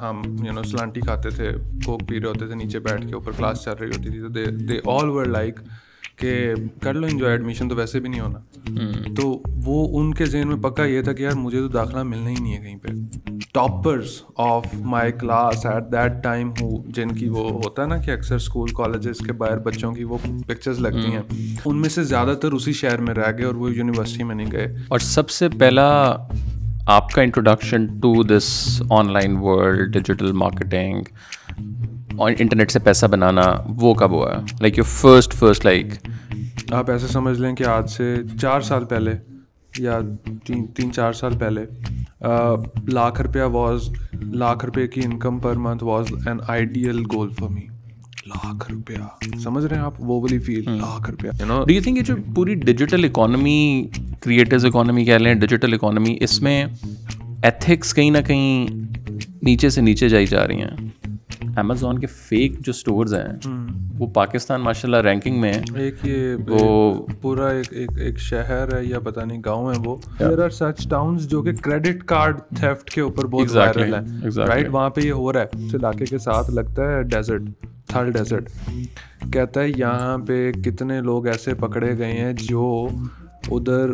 हम you no सलांटी खाते थे कोक पी रहे होते थे नीचे बैठ के ऊपर क्लास चल रही होती थी तो दे दे ऑल वर लाइक के कर लो इन्जॉय एडमिशन तो वैसे भी नहीं होना hmm. तो वो उनके जहन में पक्का ये था कि यार मुझे तो दाखिला मिलना ही नहीं है कहीं पे toppers of my class at that time हो जिनकी वो होता है ना कि अक्सर स्कूल कॉलेजेस के बाहर बच्चों की वो पिक्चर्स लगती हम्म। हैं उनमें से ज़्यादातर उसी शहर में रह गए और वो यूनिवर्सिटी में नहीं गए और सबसे पहला आपका introduction to this online world digital marketing और इंटरनेट से पैसा बनाना वो कब हुआ like your first first like आप ऐसे समझ लें कि आज से चार साल पहले या तीन तीन चार साल पहले लाख रुपया वॉज लाख रुपये की income per month was an ideal goal for me lakh रुपया समझ रहे हैं आप वो वाली फील हम्म। लाख रुपया you know do you think ये जो पूरी डिजिटल इकोनॉमी क्रिएटिव इकोनॉमी कह लें डिजिटल इकोनॉमी इसमें एथिक्स कहीं ना कहीं नीचे से नीचे जाई जा रही हैं अमेजोन हम्म। के फेक जो स्टोर हैं हम्म। वो पाकिस्तान माशाल्लाह रैंकिंग में है एक ये वो पूरा एक एक एक शहर है या पता नहीं गांव है वो देर आर सच टाउन्स जो कि क्रेडिट कार्ड थेफ्ट के ऊपर बहुत exactly, वायरल है exactly. राइट वहाँ पे ये हो रहा है इलाके के साथ लगता है डेजर्ट थर्ड डेजर्ट कहता है यहाँ पे कितने लोग ऐसे पकड़े गए हैं जो उधर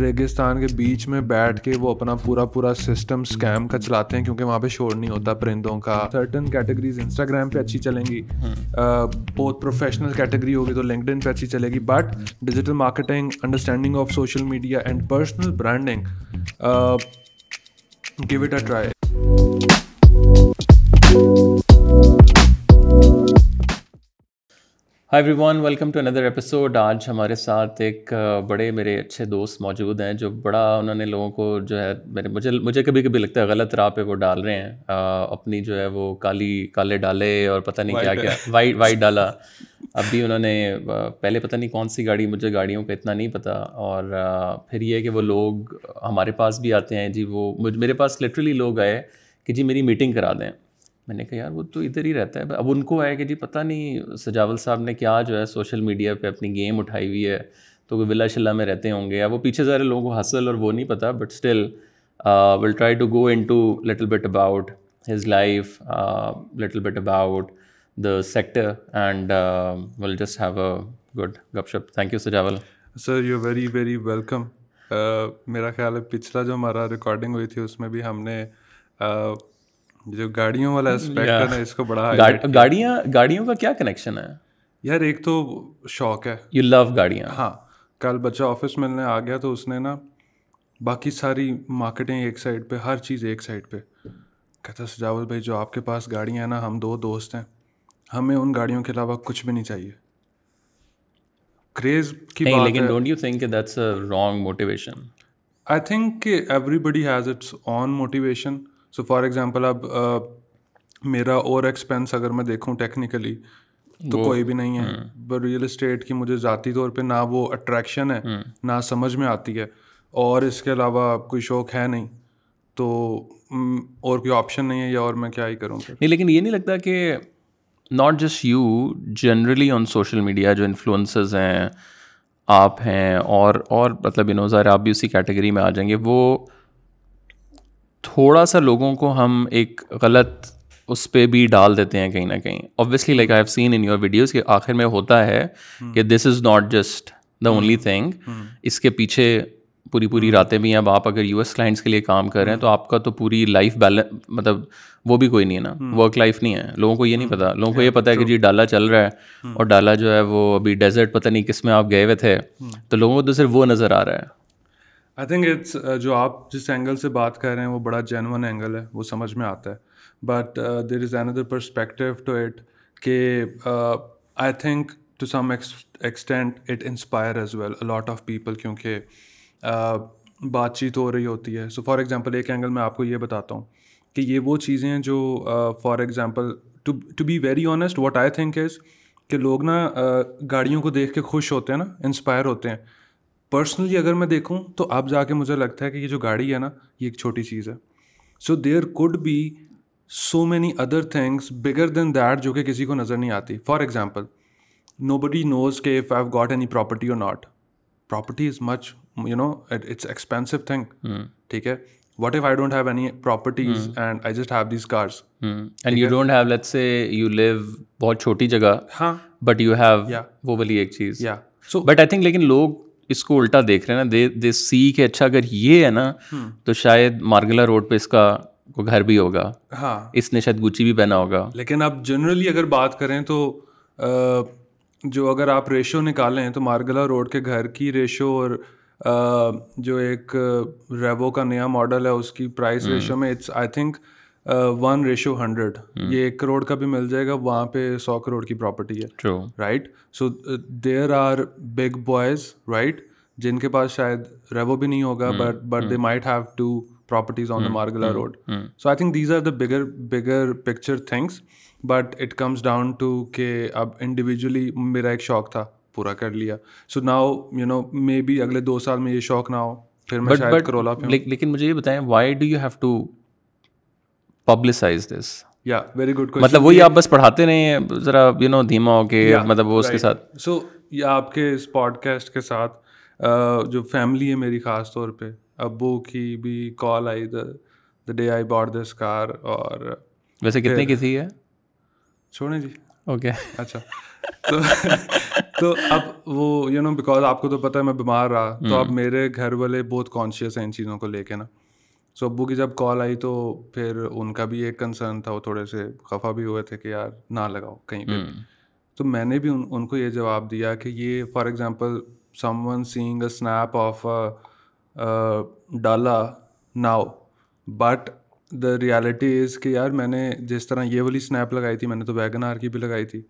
रेगिस्तान के बीच में बैठ के वो अपना पूरा पूरा सिस्टम स्कैम का चलाते हैं क्योंकि वहाँ पे शोर नहीं होता परिंदों का सर्टन कैटेगरीज इंस्टाग्राम पे अच्छी चलेंगी हम्म। बहुत प्रोफेशनल कैटेगरी होगी तो लिंकड पे अच्छी चलेगी but digital marketing understanding of social media and personal branding give it a try hi everyone welcome to another episode आज हमारे साथ एक बड़े मेरे अच्छे दोस्त मौजूद हैं जो बड़ा उन्होंने लोगों को जो है मेरे मुझे मुझे कभी कभी लगता है गलत राह पे वो डाल रहे हैं आ, अपनी जो है वो काली काले डाले और पता नहीं क्या क्या वाइट वाइट डाला अभी उन्होंने पहले पता नहीं कौन सी गाड़ी मुझे गाड़ियों का इतना नहीं पता और फिर ये कि वो लोग हमारे पास भी आते हैं जी वो मुझ मेरे पास लिटरली लोग आए कि जी मेरी मीटिंग करा दें मैंने कहा यार वो तो इधर ही रहता है अब उनको आया कि जी पता नहीं सजावल साहब ने क्या जो है सोशल मीडिया पे अपनी गेम उठाई हुई है तो वो विला शिला में रहते होंगे या वो पीछे सारे लोगों को हासिल और वो नहीं पता but still will try to go into little bit about his life little bit about the sector and will just have a good गपशप thank you Sajawal sir you very very welcome मेरा ख्याल है पिछला जो हमारा recording हुई थी उसमें भी हमने uh, जो गाड़ियों वाला एस्पेक्ट है ना इसको बड़ा गाड़, गाड़ियाँ गाड़ियों का क्या कनेक्शन है यार एक तो शौक है यू लव गाड़ियाँ हाँ कल बच्चा ऑफिस मिलने आ गया तो उसने ना बाकी सारी मार्केटें एक साइड पे हर चीज़ एक साइड पे कहता सजावल भाई जो आपके पास गाड़ियाँ हैं ना हम दो दोस्त हैं हमें उन गाड़ियों के अलावा कुछ भी नहीं चाहिए क्रेज की नहीं, बात लेकिन don't you think that's a wrong motivation I think everybody has its own motivation so for example अब मेरा और एक्सपेंस अगर मैं देखूं टेक्निकली तो कोई भी नहीं है हम्म। पर रियल इस्टेट की मुझे ज़ाती तौर पे ना वो अट्रैक्शन है हम्म। ना समझ में आती है और इसके अलावा कोई शौक है नहीं तो और कोई ऑप्शन नहीं है या और मैं क्या ही करूँ नहीं लेकिन ये नहीं लगता कि not just you generally on social media जो इन्फ्लुंस हैं आप हैं और और मतलब इनोजार आप भी उसी कैटेगरी में आ जाएंगे वो थोड़ा सा लोगों को हम एक गलत उस पर भी डाल देते हैं कहीं ना कहीं obviously like I have seen in your videos कि आखिर में होता है हम्म। कि this is not just the only thing इसके पीछे पूरी पूरी हम्म। रातें भी हैं अब आप अगर यूएस क्लाइंट्स के लिए काम कर रहे हैं हम्म। तो आपका तो पूरी लाइफ बैलेंस मतलब वो भी कोई नहीं है ना वर्क लाइफ नहीं है लोगों को ये नहीं पता लोगों को ये पता है कि जी डाला चल रहा है और डाला जो है वो अभी डेजर्ट पता नहीं किस में आप गए हुए थे तो लोगों को तो सिर्फ वो नज़र आ रहा है आई थिंक इट्स जो आप जिस एंगल से बात कर रहे हैं वो बड़ा जेनवन एंगल है वो समझ में आता है but there is another perspective to it कि I think to some extent it inspire as well a lot of people क्योंकि uh, बातचीत हो रही होती है सो फॉर एग्ज़ाम्पल एक एंगल मैं आपको ये बताता हूँ कि ये वो चीज़ें हैं जो for example to to be very honest what I think is कि लोग ना uh, गाड़ियों को देख के खुश होते हैं ना इंस्पायर होते हैं पर्सनली अगर मैं देखूँ तो अब जाके मुझे लगता है कि ये जो गाड़ी है ना ये एक छोटी चीज़ है so there could be so many other things bigger than that जो कि किसी को नज़र नहीं आती for example nobody knows के if I got any property और not property is much you know it it's expensive thing ठीक है what if i don't have any properties hmm. and i just have these cars hmm. and you don't have let's say you live बहुत छोटी जगह हाँ but you have वो वाली एक चीज या सो बट आई थिंक लेकिन लोग इसको उल्टा देख रहे हैं ना दे दे सी के अच्छा अगर ये है ना हम्म। तो शायद मार्गला रोड पे इसका को घर भी होगा हाँ इसने शायद गुची भी पहना होगा लेकिन आप जनरली अगर बात करें तो आ, जो अगर आप रेशो निकालें तो मार्गला रोड के घर की रेशो और आ, जो एक रेवो का नया मॉडल है उसकी प्राइस हम्म। रेशो में it's I think one ratio hundred ये एक करोड़ का भी मिल जाएगा वहाँ पे सौ करोड़ की प्रॉपर्टी है right so there are big boys right जिनके पास शायद रेवो भी नहीं होगा but but they might have two properties on the Margalla road so I think these are the bigger bigger picture things but it comes down to के अब individually मेरा एक शौक था पूरा कर लिया so now you know maybe अगले दो साल में ये शौक ना हो फिर मैं शायद करोला ले, लेकिन मुझे ये बताएं why do you have to publicize this या वेरी गुड मतलब वही आप बस पढ़ाते नहीं है जरा यू नो धीमा होके yeah, मतलब वो उसके साथ सो so, या आपके इस पॉडकास्ट के साथ जो फैमिली है मेरी खास तौर पे अबू की भी call I the day I bought this car और वैसे कितने की थी है छोड़े जी ओके okay. अच्छा तो तो अब वो यू नो बिकॉज आपको तो पता है मैं बीमार रहा hmm. तो हम्म। अब मेरे घर वाले बहुत कॉन्शियस हैं इन चीज़ों को लेके ना सो अबू की जब कॉल आई तो फिर उनका भी एक कंसर्न था वो थोड़े से खफा भी हुए थे कि यार ना लगाओ कहीं पे हम्म। तो मैंने भी उन उनको ये जवाब दिया कि ये for example someone seeing a snap of डाला now but the reality is कि यार मैंने जिस तरह ये वाली स्नैप लगाई थी मैंने तो वैगन आर की भी लगाई थी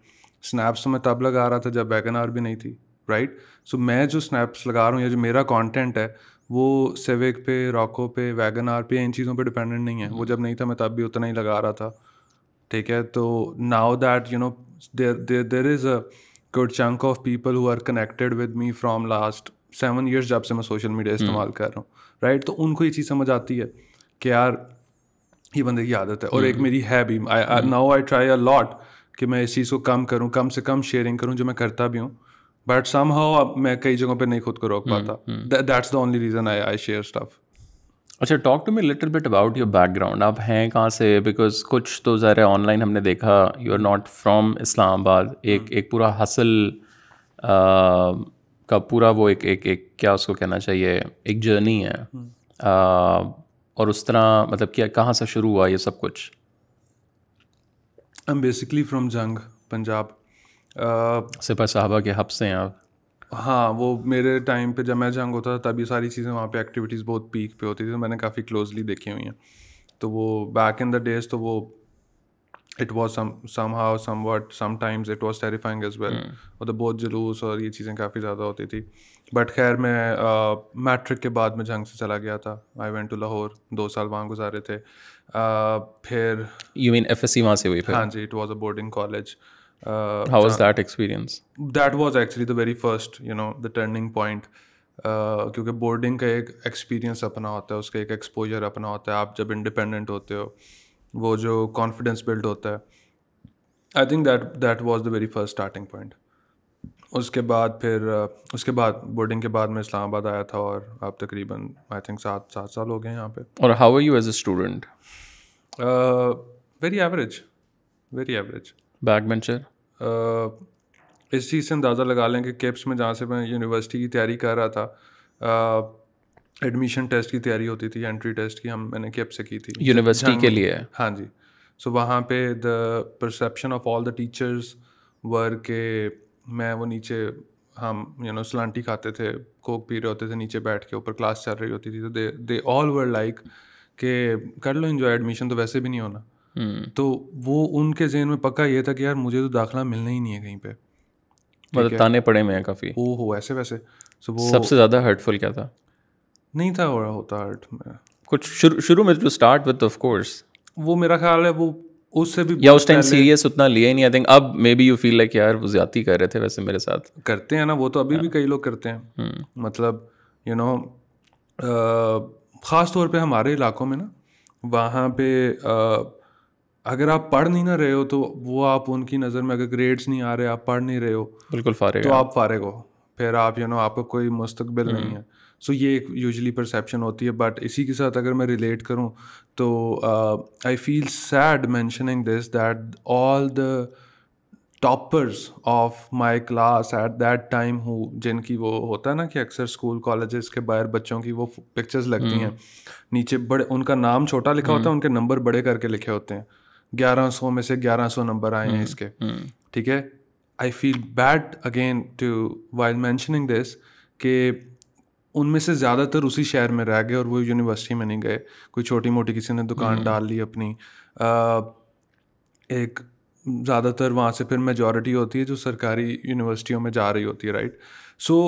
स्नैप्स तो मैं तब लगा रहा था जब वैगन आर भी नहीं थी राइट right? सो so, मैं जो स्नैप्स लगा रहा हूँ या जो मेरा कॉन्टेंट है वो सेविक पे रॉको पे वैगन आर पे इन चीज़ों पे डिपेंडेंट नहीं है वो हम्म। जब नहीं था मैं तब भी उतना ही लगा रहा था ठीक है तो now that you know there there is a good chunk of people who are connected with me from last seven years जब से मैं सोशल मीडिया हम्म। इस्तेमाल कर रहा हूँ राइट तो उनको ये चीज़ समझ आती है कि यार ये बंदे की आदत है और एक हम्म। मेरी है भी now I try a lot कि मैं इस चीज़ को कम करूँ कम से कम शेयरिंग करूँ जो मैं करता भी हूँ बट सम हाउ अब मैं कई जगहों पे नहीं खुद को रोक हम्म, पाता that's the only reason I I share stuff अच्छा talk to me little bit about your background आप हैं कहाँ से बिकॉज कुछ तो ज़रा ऑनलाइन हमने देखा you are not from Islamabad एक हम्म। एक पूरा हसल आ, का पूरा वो एक एक एक क्या उसको कहना चाहिए एक जर्नी है आ, हम्म। और उस तरह मतलब क्या कहाँ से शुरू हुआ ये सब कुछ आई एम बेसिकली फ्रॉम जंग पंजाब सिपा साहबा के हब से हैं आप हाँ वो मेरे टाइम पे जब मैं जंग होता था तभी सारी चीज़ें वहाँ पे एक्टिविटीज़ बहुत पीक पे होती थी तो मैंने काफ़ी क्लोजली देखी हुई हैं तो वो बैक इन द डेज तो वो it was somehow somewhat times it was terrifying as well मतलब बहुत जुलूस और ये चीज़ें काफ़ी ज़्यादा होती थी बट खैर मैं मैट्रिक uh, के बाद मैं जंग से चला गया था आई वेंट टू लाहौर दो साल वहाँ गुजारे थे uh, फिर you mean F S C वहाँ से हुई हाँ जी it was a boarding college Uh, How was that experience? That was actually the very first, you know, the turning point. Uh, क्योंकि बोर्डिंग का एक एक्सपीरियंस अपना होता है उसका एक एक्सपोजर अपना होता है आप जब इंडिपेंडेंट होते हो वो जो कॉन्फिडेंस बिल्ड होता है I think that that was the very first starting point उसके बाद फिर uh, उसके बाद बोर्डिंग के बाद मैं इस्लामाबाद आया था और अब तकरीबन आई थिंक सात सात साल हो गए यहाँ पे और how you as a student very average very average back bencher इस चीज़ से अंदाज़ा लगा लें कि कैप्स में जहाँ से मैं यूनिवर्सिटी की तैयारी कर रहा था एडमिशन टेस्ट की तैयारी होती थी एंट्री टेस्ट की हम मैंने कैप से की थी यूनिवर्सिटी के लिए हाँ जी सो so, वहाँ पे the perception of all the teachers were के मैं वो नीचे हम यू नो सलांटी खाते थे कोक पी रहे होते थे नीचे बैठ के ऊपर क्लास चल रही होती थी तो दे दे ऑल वर लाइक के कर लो इन्जॉय एडमिशन तो वैसे भी नहीं होना हम्म। तो वो उनके जहन में पक्का ये था कि यार मुझे तो दाखिला मिलना ही नहीं है कहीं पे मतलब ताने पड़े में है काफ़ी ओ हो ऐसे वैसे सो वो सबसे ज़्यादा हर्टफुल क्या था नहीं था हो रहा होता हर्ट में कुछ शुरू शुरू में जो स्टार्ट विद ऑफ कोर्स वो मेरा ख्याल है वो उससे भी या उस टाइम सीरियस उतना लिया ही नहीं आई थिंक अब maybe you feel like यार वो ज़्यादा कर रहे थे वैसे मेरे साथ करते हैं ना वो तो अभी भी हाँ। कई लोग करते हैं हम्म। मतलब यू नो ख़ास तौर पे हमारे इलाकों में ना वहाँ पे अगर आप पढ़ नहीं ना रहे हो तो वो आप उनकी नज़र में अगर ग्रेड्स नहीं आ रहे आप पढ़ नहीं रहे हो बिल्कुल फारे तो आप फारे हो फिर आप यू नो आपका कोई मुस्तबिल नहीं हम्म। है सो so, ये एक यूजली परसेप्शन होती है बट इसी के साथ अगर मैं रिलेट करूँ तो I feel sad mentioning this that all the toppers of my class at that time हो जिनकी वो होता है ना कि अक्सर स्कूल कॉलेजेस के बाहर बच्चों की वो पिक्चर्स लगती हम्म। हैं नीचे बड़े उनका नाम छोटा लिखा होता है हम्म। उनके नंबर बड़े करके लिखे होते हैं सौ में से सौ नंबर आए हैं हम्म, इसके हम्म। ठीक है I feel bad again to while mentioning this कि उनमें से ज़्यादातर उसी शहर में रह गए और वो यूनिवर्सिटी में नहीं गए कोई छोटी मोटी किसी ने दुकान हम्म। डाल ली अपनी आ, एक ज़्यादातर वहाँ से फिर मेजॉरिटी होती है जो सरकारी यूनिवर्सिटियों में जा रही होती है right so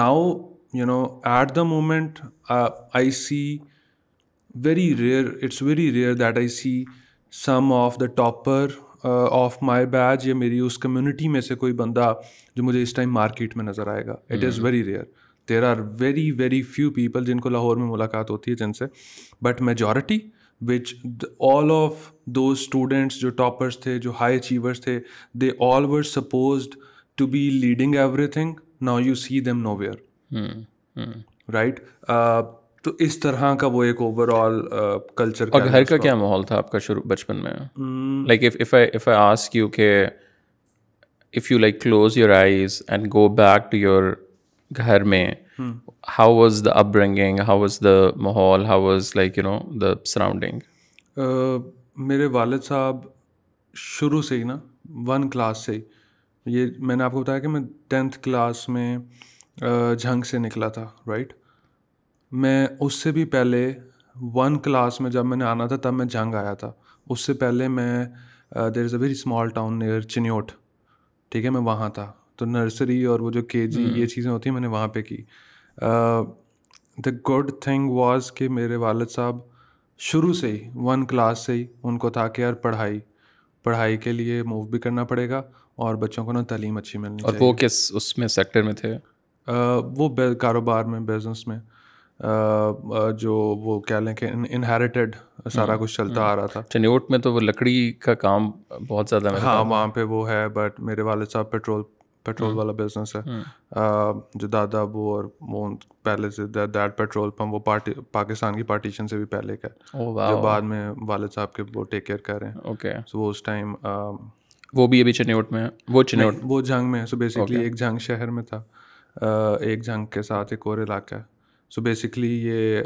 now you know at the moment I see very rare it's very rare that i see some of the topper of my batch या मेरी उस कम्युनिटी में से कोई बंदा जो मुझे इस टाइम मार्केट में नज़र आएगा it is very rare there are very very few people जिनको लाहौर में मुलाकात होती है जिनसे but majority which all of those students जो टॉपर्स थे जो हाई अचीवर्स थे they all were suppose to be leading everything now you see them nowhere right तो इस तरह का वो एक ओवरऑल कल्चर uh, और घर का क्या माहौल था आपका शुरू बचपन में like if if I if I ask you के if you like close your eyes and go back to your घर में how was the upbringing how was the माहौल how was like you know the surrounding मेरे वालद साहब शुरू से ही ना वन क्लास से ही ये मैंने आपको बताया कि मैं टेंथ क्लास में झंग uh, से निकला था राइट मैं उससे भी पहले वन क्लास में जब मैंने आना था तब मैं जंग आया था उससे पहले मैं there is a very small town near Chiniot ठीक है मैं वहाँ था तो नर्सरी और वो जो के जी हम्म। ये चीज़ें होती हैं मैंने वहाँ पे की द गुड थिंग वॉज कि मेरे वालद साहब शुरू से ही वन क्लास से ही उनको था कि यार पढ़ाई पढ़ाई के लिए मूव भी करना पड़ेगा और बच्चों को ना तालीम अच्छी मिलनी और चाहिए। वो किस उसमें सेक्टर में थे आ, uh, वो कारोबार में बिजनेस में जो वो कह लें कि इनहेरिटेड सारा हम्म, कुछ चलता हम्म। आ रहा था चनोट अच्छा, में तो वो लकड़ी का काम बहुत ज़्यादा हाँ वहाँ पे वो है बट मेरे वाले साहब पेट्रोल हम्म। पेट्रोल वाला बिजनेस है जो दादा वो और वो पहले से दैट पेट्रोल पम्प वो पार्टी पाकिस्तान की पार्टीशन से भी पहले का oh, जो बाद में वाले साहब के वो टेक केयर कर रहे हैं ओके सो वो उस टाइम वो भी अभी चनेट में है वो चनेट वो जंग में है सो बेसिकली एक जंग शहर में था एक जंग के साथ एक और इलाका है सो बेसिकली ये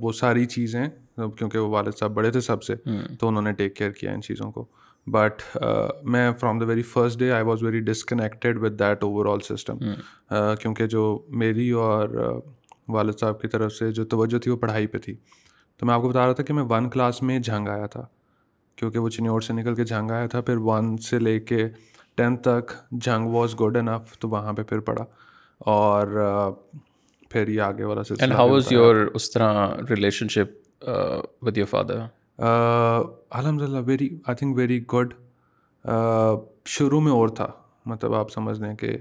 वो सारी चीज़ें क्योंकि वो वालद साहब बड़े थे सबसे हम्म। तो उन्होंने टेक केयर किया इन चीज़ों को बट मैं from the very first day I was very disconnected with that overall system क्योंकि जो मेरी और वालद साहब की तरफ से जो तवज्जो थी वो पढ़ाई पे थी तो मैं आपको बता रहा था कि मैं वन क्लास में झंग आया था क्योंकि वो चिन्हौर से निकल के झंग आया था फिर वन से ले कर टेंथ तक झंग वॉज गुड इनफ तो वहाँ पर फिर पढ़ा और uh, फिर ये आगे वाला system and how was your उस तरह रिलेशनशिप विद योर फादर अलहमदिल्ला very I think very good शुरू में और था मतलब आप समझ लें कि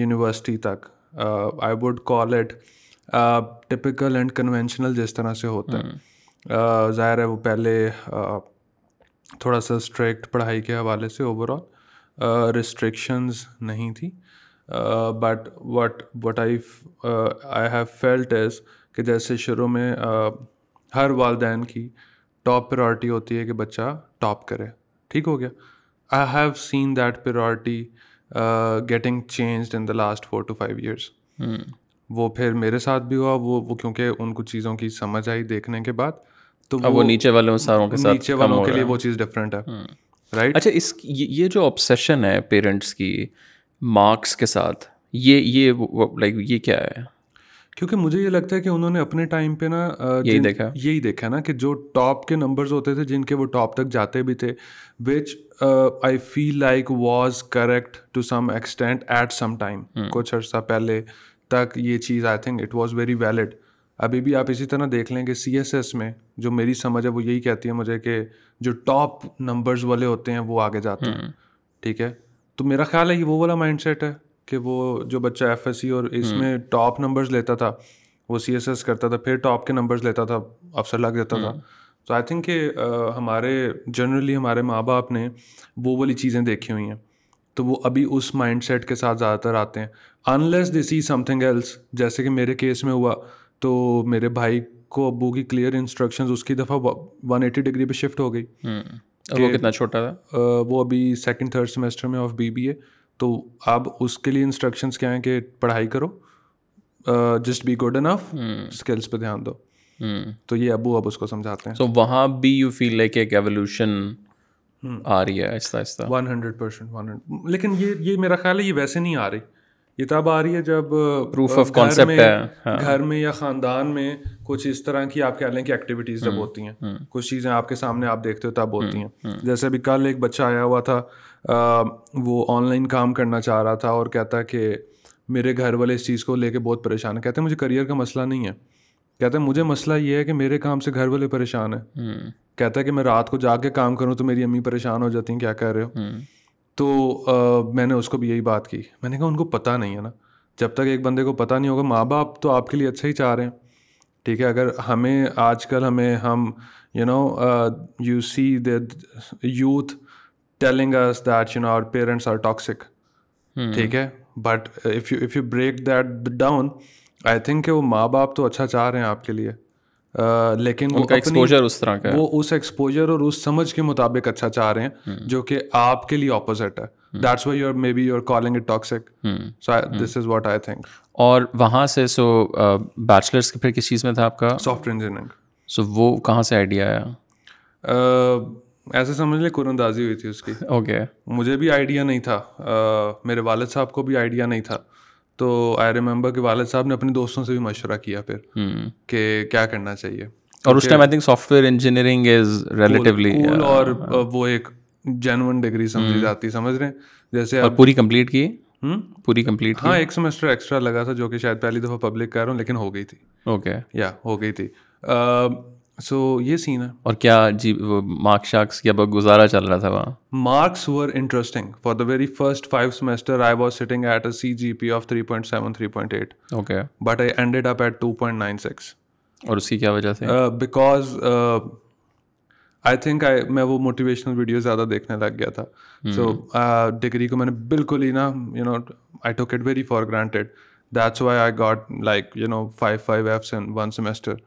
यूनिवर्सिटी तक I would call it typical and conventional जिस तरह से होता है hmm. uh, ज़ाहिर है वो पहले uh, थोड़ा सा स्ट्रिक्ट पढ़ाई के हवाले से ओवरऑल रिस्ट्रिक्शंस uh, नहीं थी uh, but what what I I have felt is कि जैसे शुरू में uh, हर वालदेन की टॉप प्रायोरिटी होती है कि बच्चा टॉप करे ठीक हो गया I have seen that priority getting change in the last four to five years वो फिर मेरे साथ भी हुआ वो वो क्योंकि उनको चीज़ों की समझ आई देखने के बाद तो वो, वो नीचे वालों सारों के साथ नीचे वालों के लिए वो चीज़ डिफरेंट है राइट hmm. right? अच्छा इस ये जो ऑब्सेशन है पेरेंट्स की मार्क्स के साथ ये ये लाइक ये क्या है क्योंकि मुझे ये लगता है कि उन्होंने अपने टाइम पे ना यही देखा यही देखा ना कि जो टॉप के नंबर्स होते थे जिनके वो टॉप तक जाते भी थे which I feel like was correct to some extent at some time कुछ अर्सा पहले तक ये चीज़ I think it was very valid अभी भी आप इसी तरह देख लें कि सी एस एस में जो मेरी समझ है वो यही कहती है मुझे कि जो टॉप नंबर्स वाले होते हैं वो आगे जाते हैं हम्म। ठीक है तो मेरा ख्याल है कि वो वाला माइंडसेट है कि वो जो बच्चा एफ और हम्म। इसमें टॉप नंबर्स लेता था वो सी करता था फिर टॉप के नंबर्स लेता था अफसर लग जाता था तो आई थिंक कि हमारे जनरली हमारे माँ बाप ने वो वाली चीज़ें देखी हुई हैं तो वो अभी उस माइंड सेट के साथ ज़्यादातर आते हैं unless they see something else जैसे कि मेरे केस में हुआ तो मेरे भाई को अबू की क्लियर इंस्ट्रक्शंस उसकी दफ़ा 180 डिग्री पे शिफ्ट हो गई हम्म। और वो कितना छोटा था वो अभी सेकंड थर्ड सेमेस्टर में ऑफ बीबीए तो आप उसके लिए इंस्ट्रक्शंस क्या हैं कि पढ़ाई करो just be good enough skills पे ध्यान दो hmm. तो ये अबू अब उसको समझाते हैं सो so, वहाँ भी यू फील लाइक एक एवोल्यूशन हम्म। आ रही है आहिस्ता आहिस्ता one hundred percent one hundred लेकिन ये ये मेरा ख्याल है ये वैसे नहीं आ रही ये तब आ रही है जब प्रूफ ऑफ कॉन्सेप्ट है हाँ. घर में या खानदान में कुछ इस तरह की आप कह लें कि एक्टिविटीज़ जब हम्म, होती हैं हम्म। कुछ चीज़ें आपके सामने आप देखते हो तब होती हम्म, हैं जैसे अभी कल एक बच्चा आया हुआ था आ, वो ऑनलाइन काम करना चाह रहा था और कहता कि मेरे घर वाले इस चीज़ को लेके बहुत परेशान है कहते हैं मुझे करियर का मसला नहीं है कहते है मुझे मसला ये है कि मेरे काम से घर वाले परेशान है कहता है कि मैं रात को जाके काम करूँ तो मेरी अम्मी परेशान हो जाती हैं क्या कह रहे हो तो आ, मैंने उसको भी यही बात की मैंने कहा उनको पता नहीं है ना जब तक एक बंदे को पता नहीं होगा माँ बाप तो आपके लिए अच्छा ही चाह रहे हैं ठीक है अगर हमें आजकल हमें हम you know you see that youth telling us that you know our parents are toxic ठीक है but if you if you break that down I think वो माँ बाप तो अच्छा चाह रहे हैं आपके लिए Uh, लेकिन वो एक्सपोजर उस तरह का वो उस एक्सपोजर और उस समझ के मुताबिक अच्छा चाह रहे हैं हम्म। जो कि आपके लिए ऑपोजिट है that's why you're maybe you're calling it toxic so this is what I think और वहाँ से सो बैचलर्स के फिर किस चीज़ में था आपका सॉफ्टवेयर इंजीनियरिंग सो वो कहाँ से आइडिया आया uh, ऐसे समझ ले कुरंदाजी हुई थी उसकी ओके okay. मुझे भी आइडिया नहीं था uh, मेरे वालद साहब को भी आइडिया नहीं था तो आई रिमेम्बर कि वालद साहब ने अपने दोस्तों से भी मशवरा किया फिर हम्म। कि क्या करना चाहिए और उस time I think software engineering is relatively और uh, uh, वो एक जेनवन डिग्री समझी हम्म। जाती समझ रहे हैं जैसे और पूरी कंप्लीट की हुँ? हम्म? पूरी कंप्लीट हाँ एक सेमेस्टर एक्स्ट्रा लगा था जो कि शायद पहली दफ़ा पब्लिक कर रहा हूँ लेकिन हो गई थी ओके okay. या हो गई थी uh, सो so, ये सीन है और क्या जी वो मार्क्स शार्क्स क्या गुजारा चल रहा था वहाँ marks were interesting for the very first five semester I was sitting at a C G P of three point seven three point eight okay but I ended up at two point nine six और उसकी क्या वजह से because I think आई मैं वो motivational video ज़्यादा देखने लग गया था सो hmm. डिग्री uh, को मैंने बिल्कुल ही ना you know I took it very for granted that's why I got like you know five five Fs in one semester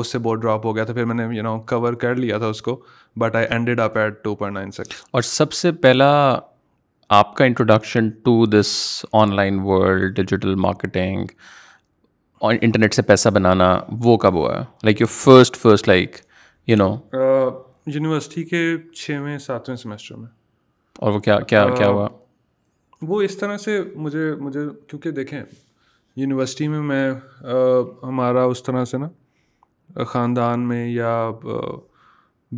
उससे बहुत ड्रॉप हो गया था फिर मैंने यू नो कवर कर लिया था उसको but I ended up at two point nine six और सबसे पहला आपका introduction to this online world digital marketing और इंटरनेट से पैसा बनाना वो कब हुआ like your first first like you know university के छवें सातवें सेमेस्टर में और वो क्या क्या uh, क्या हुआ वो इस तरह से मुझे मुझे क्योंकि देखें यूनिवर्सिटी में मैं uh, हमारा उस तरह से ना ख़ानदान में या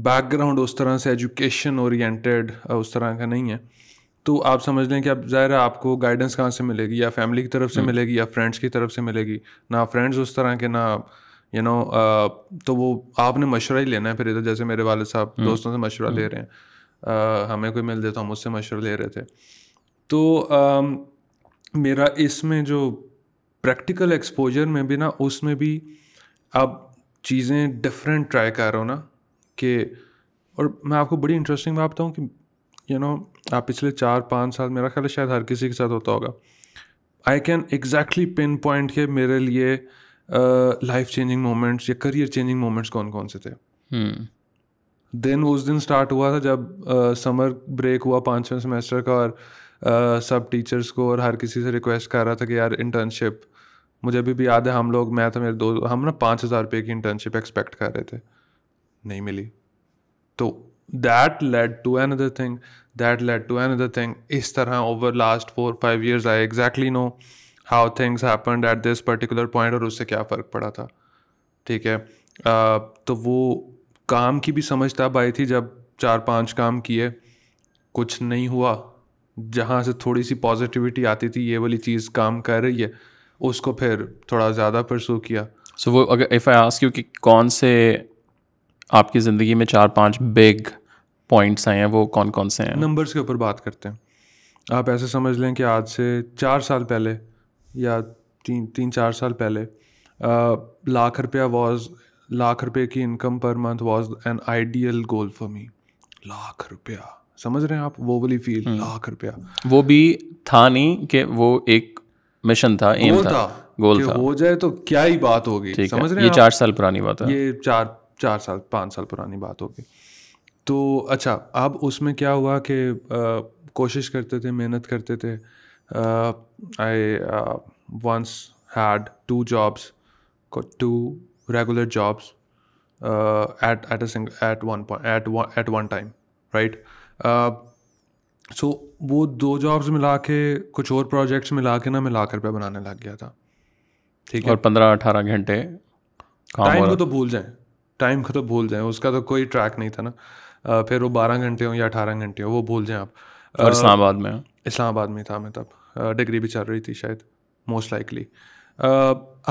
बैकग्राउंड उस तरह से एजुकेशन ओरिएंटेड उस तरह का नहीं है तो आप समझ लें कि अब ज़ाहिर है आपको गाइडेंस कहाँ से मिलेगी या फैमिली की तरफ से हम्म। मिलेगी या फ्रेंड्स की तरफ से मिलेगी ना फ्रेंड्स उस तरह के ना यू नो तो वो आपने मशवरा ही लेना है फिर इधर जैसे मेरे वाले साहब हम्म। दोस्तों से मशवरा हम्म। ले रहे हैं आ, हमें कोई मिल देता हम उससे मशवरा ले रहे थे तो आ, मेरा इसमें जो प्रैक्टिकल एक्सपोजर में भी ना उसमें भी अब चीज़ें डिफरेंट ट्राई कर रहा हो ना कि और मैं आपको बड़ी इंटरेस्टिंग बात बताऊँ कि यू नो आप पिछले चार पाँच साल मेरा ख्याल है शायद हर किसी के साथ होता होगा I can exactly pinpoint के मेरे लिए लाइफ चेंजिंग मोमेंट्स या करियर चेंजिंग मोमेंट्स कौन कौन से थे देन हम्म। hmm. उस दिन स्टार्ट हुआ था जब समर uh, ब्रेक हुआ पाँचवें सेमेस्टर का और uh, सब टीचर्स को और हर किसी से रिक्वेस्ट कर रहा था कि यार इंटर्नशिप मुझे अभी भी याद है हम लोग मैं तो मेरे दो हम ना पाँच हज़ार रुपये की इंटर्नशिप एक्सपेक्ट कर रहे थे नहीं मिली तो that led to another thing that led to another thing इस तरह over last four five years I exactly know how things happen at this particular point और उससे क्या फ़र्क पड़ा था ठीक है uh, तो वो काम की भी समझ तब आई थी जब चार पांच काम किए कुछ नहीं हुआ जहाँ से थोड़ी सी पॉजिटिविटी आती थी ये वाली चीज़ काम कर रही है उसको फिर थोड़ा ज़्यादा परसू किया सो so, वो अगर इफ़ आई आस्क यू कि कौन से आपकी ज़िंदगी में चार पांच बिग पॉइंट्स आए हैं वो कौन कौन से हैं नंबर्स के ऊपर बात करते हैं आप ऐसे समझ लें कि आज से चार साल पहले या तीन तीन चार साल पहले लाख रुपया वॉज लाख रुपये की income per month was an ideal goal for me lakh रुपया समझ रहे हैं आप वो वाली फील हम्म। लाख रुपया वो भी था नहीं कि वो एक मिशन था एम था, गोल था हो जाए तो क्या ही बात होगी समझ रहे हैं ये चार साल पुरानी बात है ये चार चार साल पाँच साल पुरानी बात होगी तो अच्छा अब उसमें क्या हुआ कि कोशिश करते थे मेहनत करते थे I once had two jobs two regular jobs at at at one at one time right so so, वो दो जॉब्स मिला के कुछ और प्रोजेक्ट्स मिला के ना मैं लाख रुपया बनाने लग गया था ठीक है और पंद्रह अठारह घंटे टाइम को तो भूल जाए टाइम को तो भूल जाए उसका तो कोई ट्रैक नहीं था ना फिर वो बारह घंटे हो या अठारह घंटे हो वो भूल जाए आप और इस्लामाबाद में इस्लामाबाद में था मैं तब डिग्री भी चल रही थी शायद मोस्ट लाइकली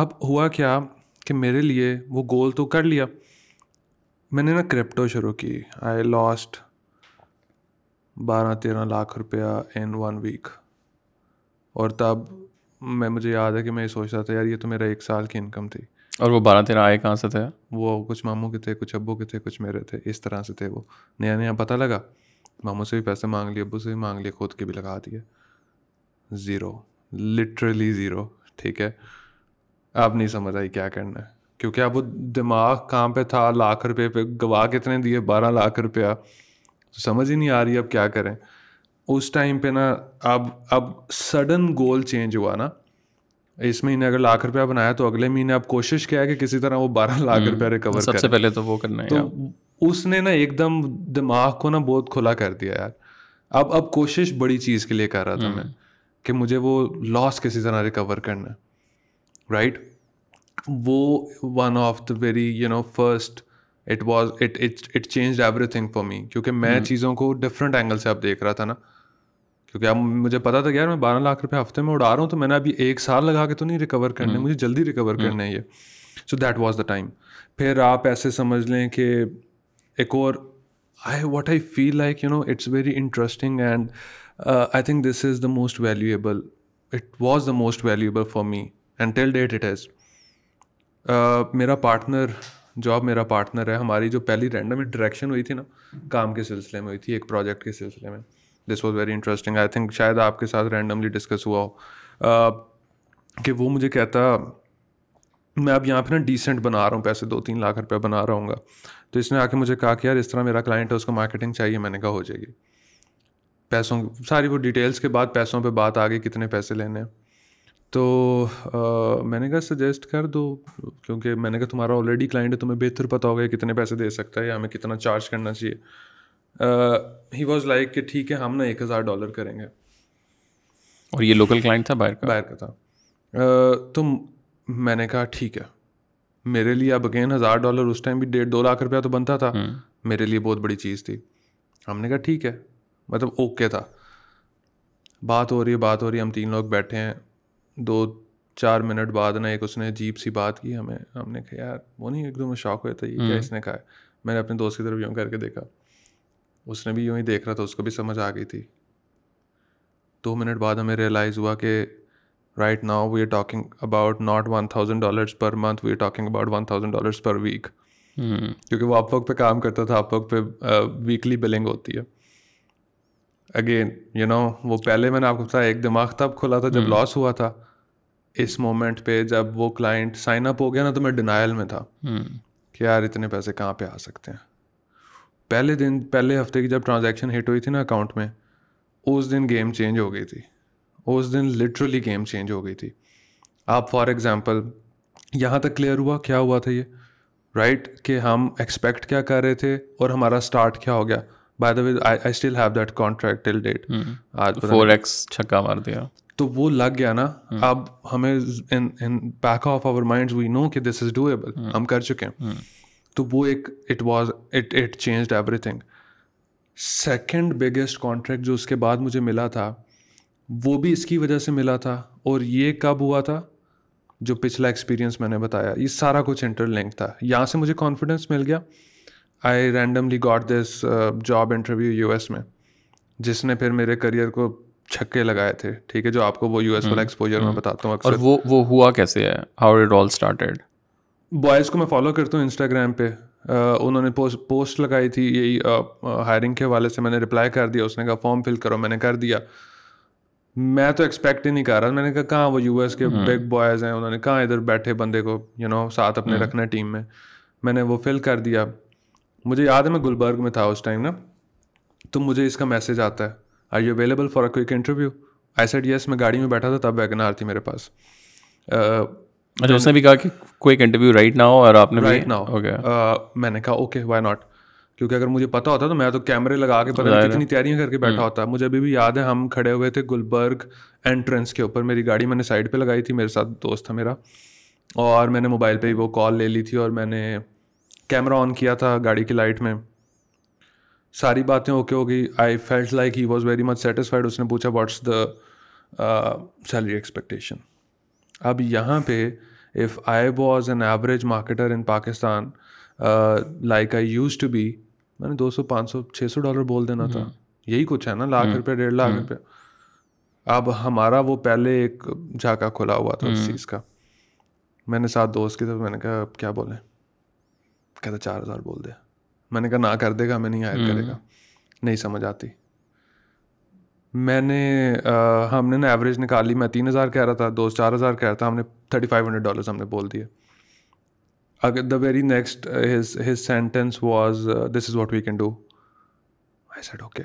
अब हुआ क्या कि मेरे लिए वो गोल तो कर लिया मैंने ना क्रिप्टो शुरू की आई लॉस्ट बारह तेरह लाख रुपया इन वन वीक और तब मैं मुझे याद है कि मैं सोच रहा था यार ये तो मेरा एक साल की इनकम थी और वो बारह तेरह आए कहाँ से थे वो कुछ मामू के थे कुछ अब्बू के थे कुछ मेरे थे इस तरह से थे वो नया नया पता लगा मामू से भी पैसे मांग लिए अबू से भी मांग लिए खुद के भी लगा दिए ज़ीरो लिटरली ज़ीरो ठीक है आप नहीं समझ आई क्या करना है क्योंकि अब वो दिमाग कहाँ पे था लाख रुपए पे गवाह कितने दिए बारह लाख रुपया तो समझ ही नहीं आ रही अब क्या करें उस टाइम पे ना अब अब सडन गोल चेंज हुआ ना इस महीने अगर लाख रुपया बनाया तो अगले महीने आप कोशिश किया है कि किसी तरह वो बारह लाख हम्म, रुपया रिकवर सबसे पहले तो वो करना है तो उसने ना एकदम दिमाग को ना बहुत खुला कर दिया यार अब अब कोशिश बड़ी चीज़ के लिए कर रहा था हम्म। मैं कि मुझे वो लॉस किसी तरह रिकवर करना राइट वो one of the very you know first it was it it it change everything for me क्योंकि मैं hmm. चीज़ों को डिफरेंट एंगल से अब देख रहा था ना क्योंकि अब मुझे पता था कि यार मैं बारह लाख रुपये हफ्ते में उड़ा रहा हूँ तो मैंने अभी एक साल लगा के तो नहीं रिकवर करने hmm. मुझे जल्दी रिकवर hmm. करना है ये so that was the time फिर आप ऐसे समझ लें कि एक और I what I feel like you know it's very interesting and I think this is the most valuable it was the most valuable for me and till date it is मेरा partner जो अब मेरा partner है हमारी जो पहली random interaction हुई थी ना काम के सिलसिले में हुई थी एक प्रोजेक्ट के सिलसिले में this was very interesting I think शायद आपके साथ रैंडमली डिस्कस हुआ हो uh, कि वो मुझे कहता मैं अब यहाँ पे ना डिसेंट बना रहा हूँ पैसे दो तीन लाख रुपया बना रहा हूँ तो इसने आके मुझे कहा कि यार इस तरह मेरा क्लाइंट है उसको मार्केटिंग चाहिए मैंने कहा हो जाएगी पैसों सारी वो डिटेल्स के बाद पैसों पे बात आ गई कितने पैसे लेने हैं तो आ, मैंने कहा सजेस्ट कर दो क्योंकि मैंने कहा तुम्हारा ऑलरेडी क्लाइंट है तुम्हें बेहतर पता होगा कितने पैसे दे सकता है या हमें कितना चार्ज करना चाहिए ही वॉज लाइक कि ठीक है हम ना एक हज़ार डॉलर करेंगे और ये लोकल क्लाइंट था बाहर का बाहर का था तो मैंने कहा ठीक है मेरे लिए अब अगेन हज़ार डॉलर उस टाइम भी डेढ़ दो लाख रुपया तो बनता था हम्म। मेरे लिए बहुत बड़ी चीज़ थी हमने कहा ठीक है मतलब ओके था बात हो रही है बात हो रही है हम तीन लोग बैठे हैं दो चार मिनट बाद ना एक उसने अजीब सी बात की हमें हमने कहा यार वो नहीं एकदम शौक हुआ था ये क्या हम्म। इसने कहा मैंने अपने दोस्त की तरफ यूँ करके देखा उसने भी यूँ ही देख रहा था उसको भी समझ आ गई थी दो मिनट बाद हमें रियलाइज़ हुआ कि right now we are talking about not one thousand dollar per month we are talking about one thousand dollar per week क्योंकि वो आप वक्त पे काम करता था आप वक्त पे वीकली बिलिंग होती है अगेन यू नो वो पहले मैंने आपको बताया एक दिमाग तब खुला था जब लॉस हम्म। हुआ था इस मोमेंट पे जब वो क्लाइंट साइन अप हो गया ना तो मैं डिनाइल में था हम्म। कि यार इतने पैसे कहाँ पे आ सकते हैं पहले दिन पहले हफ्ते की जब ट्रांजेक्शन हिट हुई थी ना अकाउंट में उस दिन गेम चेंज हो गई थी उस दिन लिटरली गेम चेंज हो गई थी आप फॉर एग्ज़ाम्पल यहाँ तक क्लियर हुआ क्या हुआ था ये राइट right? कि हम एक्सपेक्ट क्या कर रहे थे और हमारा स्टार्ट क्या हो गया by the way I still have that contract till date आज फोर एक्स छक्का मार दिया तो वो लग गया ना hmm. अब हमें in in back of our minds we know कि दिस इज डूएबल हम कर चुके हैं hmm. तो वो एक it was it it changed everything second biggest contract जो उसके बाद मुझे मिला था वो भी इसकी वजह से मिला था और ये कब हुआ था जो पिछला एक्सपीरियंस मैंने बताया ये सारा कुछ इंटरलिंक था यहाँ से मुझे कॉन्फिडेंस मिल गया I randomly got this job interview U S में जिसने फिर मेरे करियर को छक्के लगाए थे ठीक है जो आपको वो यू एस वाला एक्सपोजर हम्म, में हम्म। बताता हूँ अक्सर वो वो हुआ कैसे है how it all started boys को मैं फॉलो करता हूँ इंस्टाग्राम पे Uh, उन्होंने पोस्ट पोस्ट लगाई थी यही हायरिंग uh, uh, के हवाले से मैंने रिप्लाई कर दिया उसने कहा फॉर्म फिल करो मैंने कर दिया मैं तो एक्सपेक्ट ही नहीं कर रहा मैंने कहा कहाँ वो यूएस के बिग हम्म। बॉयज़ हैं उन्होंने कहाँ इधर बैठे बंदे को यू you नो know, साथ अपने रखना टीम में मैंने वो फिल कर दिया मुझे याद है मैं गुलबर्ग में था उस टाइम ना तो मुझे इसका मैसेज आता है are you available for a quick interview I said yes मैं गाड़ी में बैठा था तब वैगन आर थी मेरे पास अच्छा उसने भी कहा कि क्विक इंटरव्यू राइट नाउ और आपने राइट नाउ ओके मैंने कहा ओके वाई नॉट क्योंकि अगर मुझे पता होता तो मैं तो कैमरे लगा के पता नहीं कितनी तैयारियां करके बैठा हम्म। होता मुझे अभी भी याद है हम खड़े हुए थे गुलबर्ग एंट्रेंस के ऊपर मेरी गाड़ी मैंने साइड पे लगाई थी मेरे साथ दोस्त था मेरा और मैंने मोबाइल पे ही वो कॉल ले ली थी और मैंने कैमरा ऑन किया था गाड़ी की लाइट में सारी बातें ओके हो गई I felt like he was very much satisfied उसने पूछा वाट्स द सैलरी एक्सपेक्टेशन अब यहाँ पे if I was an average marketer in Pakistan like I use to be मैंने 200 500 600 डॉलर बोल देना था हम्म। यही कुछ है ना लाख हम्म। रुपये डेढ़ लाख हम्म। रुपये अब हमारा वो पहले एक झाका खुला हुआ था उस चीज़ का मैंने साथ दोस्त की तरफ मैंने कहा अब क्या बोले कहता चार हज़ार बोल दे मैंने कहा ना कर देगा मैं नहीं हायर हम्म। करेगा नहीं समझ आती मैंने आ, हमने ना एवरेज निकाल ली मैं तीन हज़ार कह रहा था दो चार हज़ार कह रहा था हमने थर्टी फाइव हंड्रेड डॉलर हमने बोल दिए अगर the very next his his sentence was this is what we can do I said okay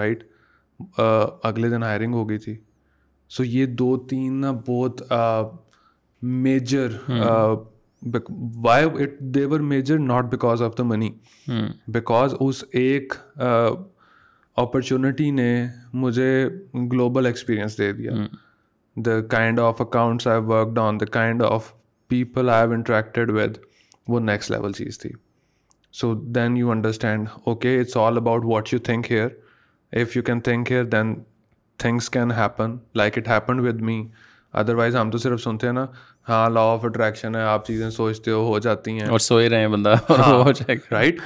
right अगले दिन हायरिंग हो गई थी सो so, ये दो तीन ना बहुत मेजर हम्म। uh, why it they were major not because of the money because उस एक अपॉर्चुनिटी ने मुझे ग्लोबल एक्सपीरियंस दे दिया the kind of accounts I worked on the kind of people I have interacted with वो नेक्स्ट लेवल चीज़ थी so then you understand okay it's all about what you think here if you can think here then things can happen like it happen with me otherwise हम तो सिर्फ सुनते हैं ना हाँ लॉ ऑफ अट्रैक्शन है आप चीज़ें सोचते हो हो जाती हैं और सोए रहे हैं बंदा और हाँ, हो जाएगा राइट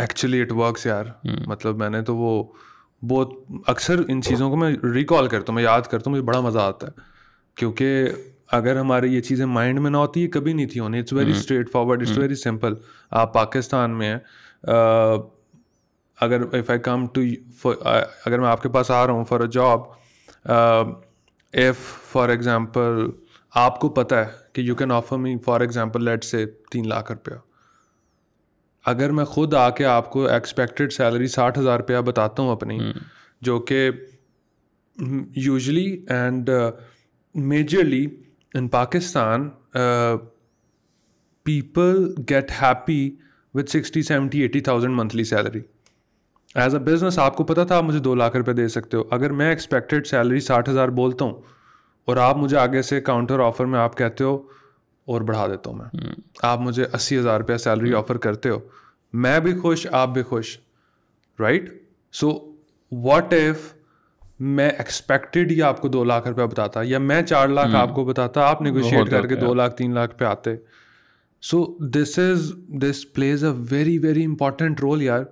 एक्चुअली इट वर्क्स यार हम्म। मतलब मैंने तो वो बहुत अक्सर इन चीज़ों को मैं रिकॉल करता हूँ मैं याद करता हूँ मुझे बड़ा मज़ा आता है क्योंकि अगर हमारे ये चीज़ें माइंड में ना होती ये कभी नहीं थी होनी it's very straightforward it's very simple आप पाकिस्तान में हैं अगर इफ़ आई कम टू अगर मैं आपके पास आ रहा हूँ for a job if for example आपको पता है कि you can offer me for example let say तीन लाख रुपया अगर मैं खुद आके आपको एक्सपेक्टेड सैलरी साठ हज़ार रुपया बताता हूँ अपनी hmm. जो कि usually and majorly in Pakistan people get happy with sixty seventy eighty thousand monthly salary as a business आपको पता था आप मुझे दो लाख रुपए दे सकते हो अगर मैं एक्सपेक्टेड सैलरी साठ हज़ार बोलता हूँ और आप मुझे आगे से काउंटर ऑफर में आप कहते हो और बढ़ा देता हूँ मैं hmm. आप मुझे अस्सी हज़ार रुपया सैलरी ऑफर hmm. करते हो मैं भी खुश आप भी खुश राइट सो वॉट इफ़ मैं एक्सपेक्टेड ही आपको दो लाख रुपया बताता या मैं चार लाख hmm. आपको बताता आप निगोशिएट करके दो लाख तीन लाख पे आते so this is this plays a very very important role यार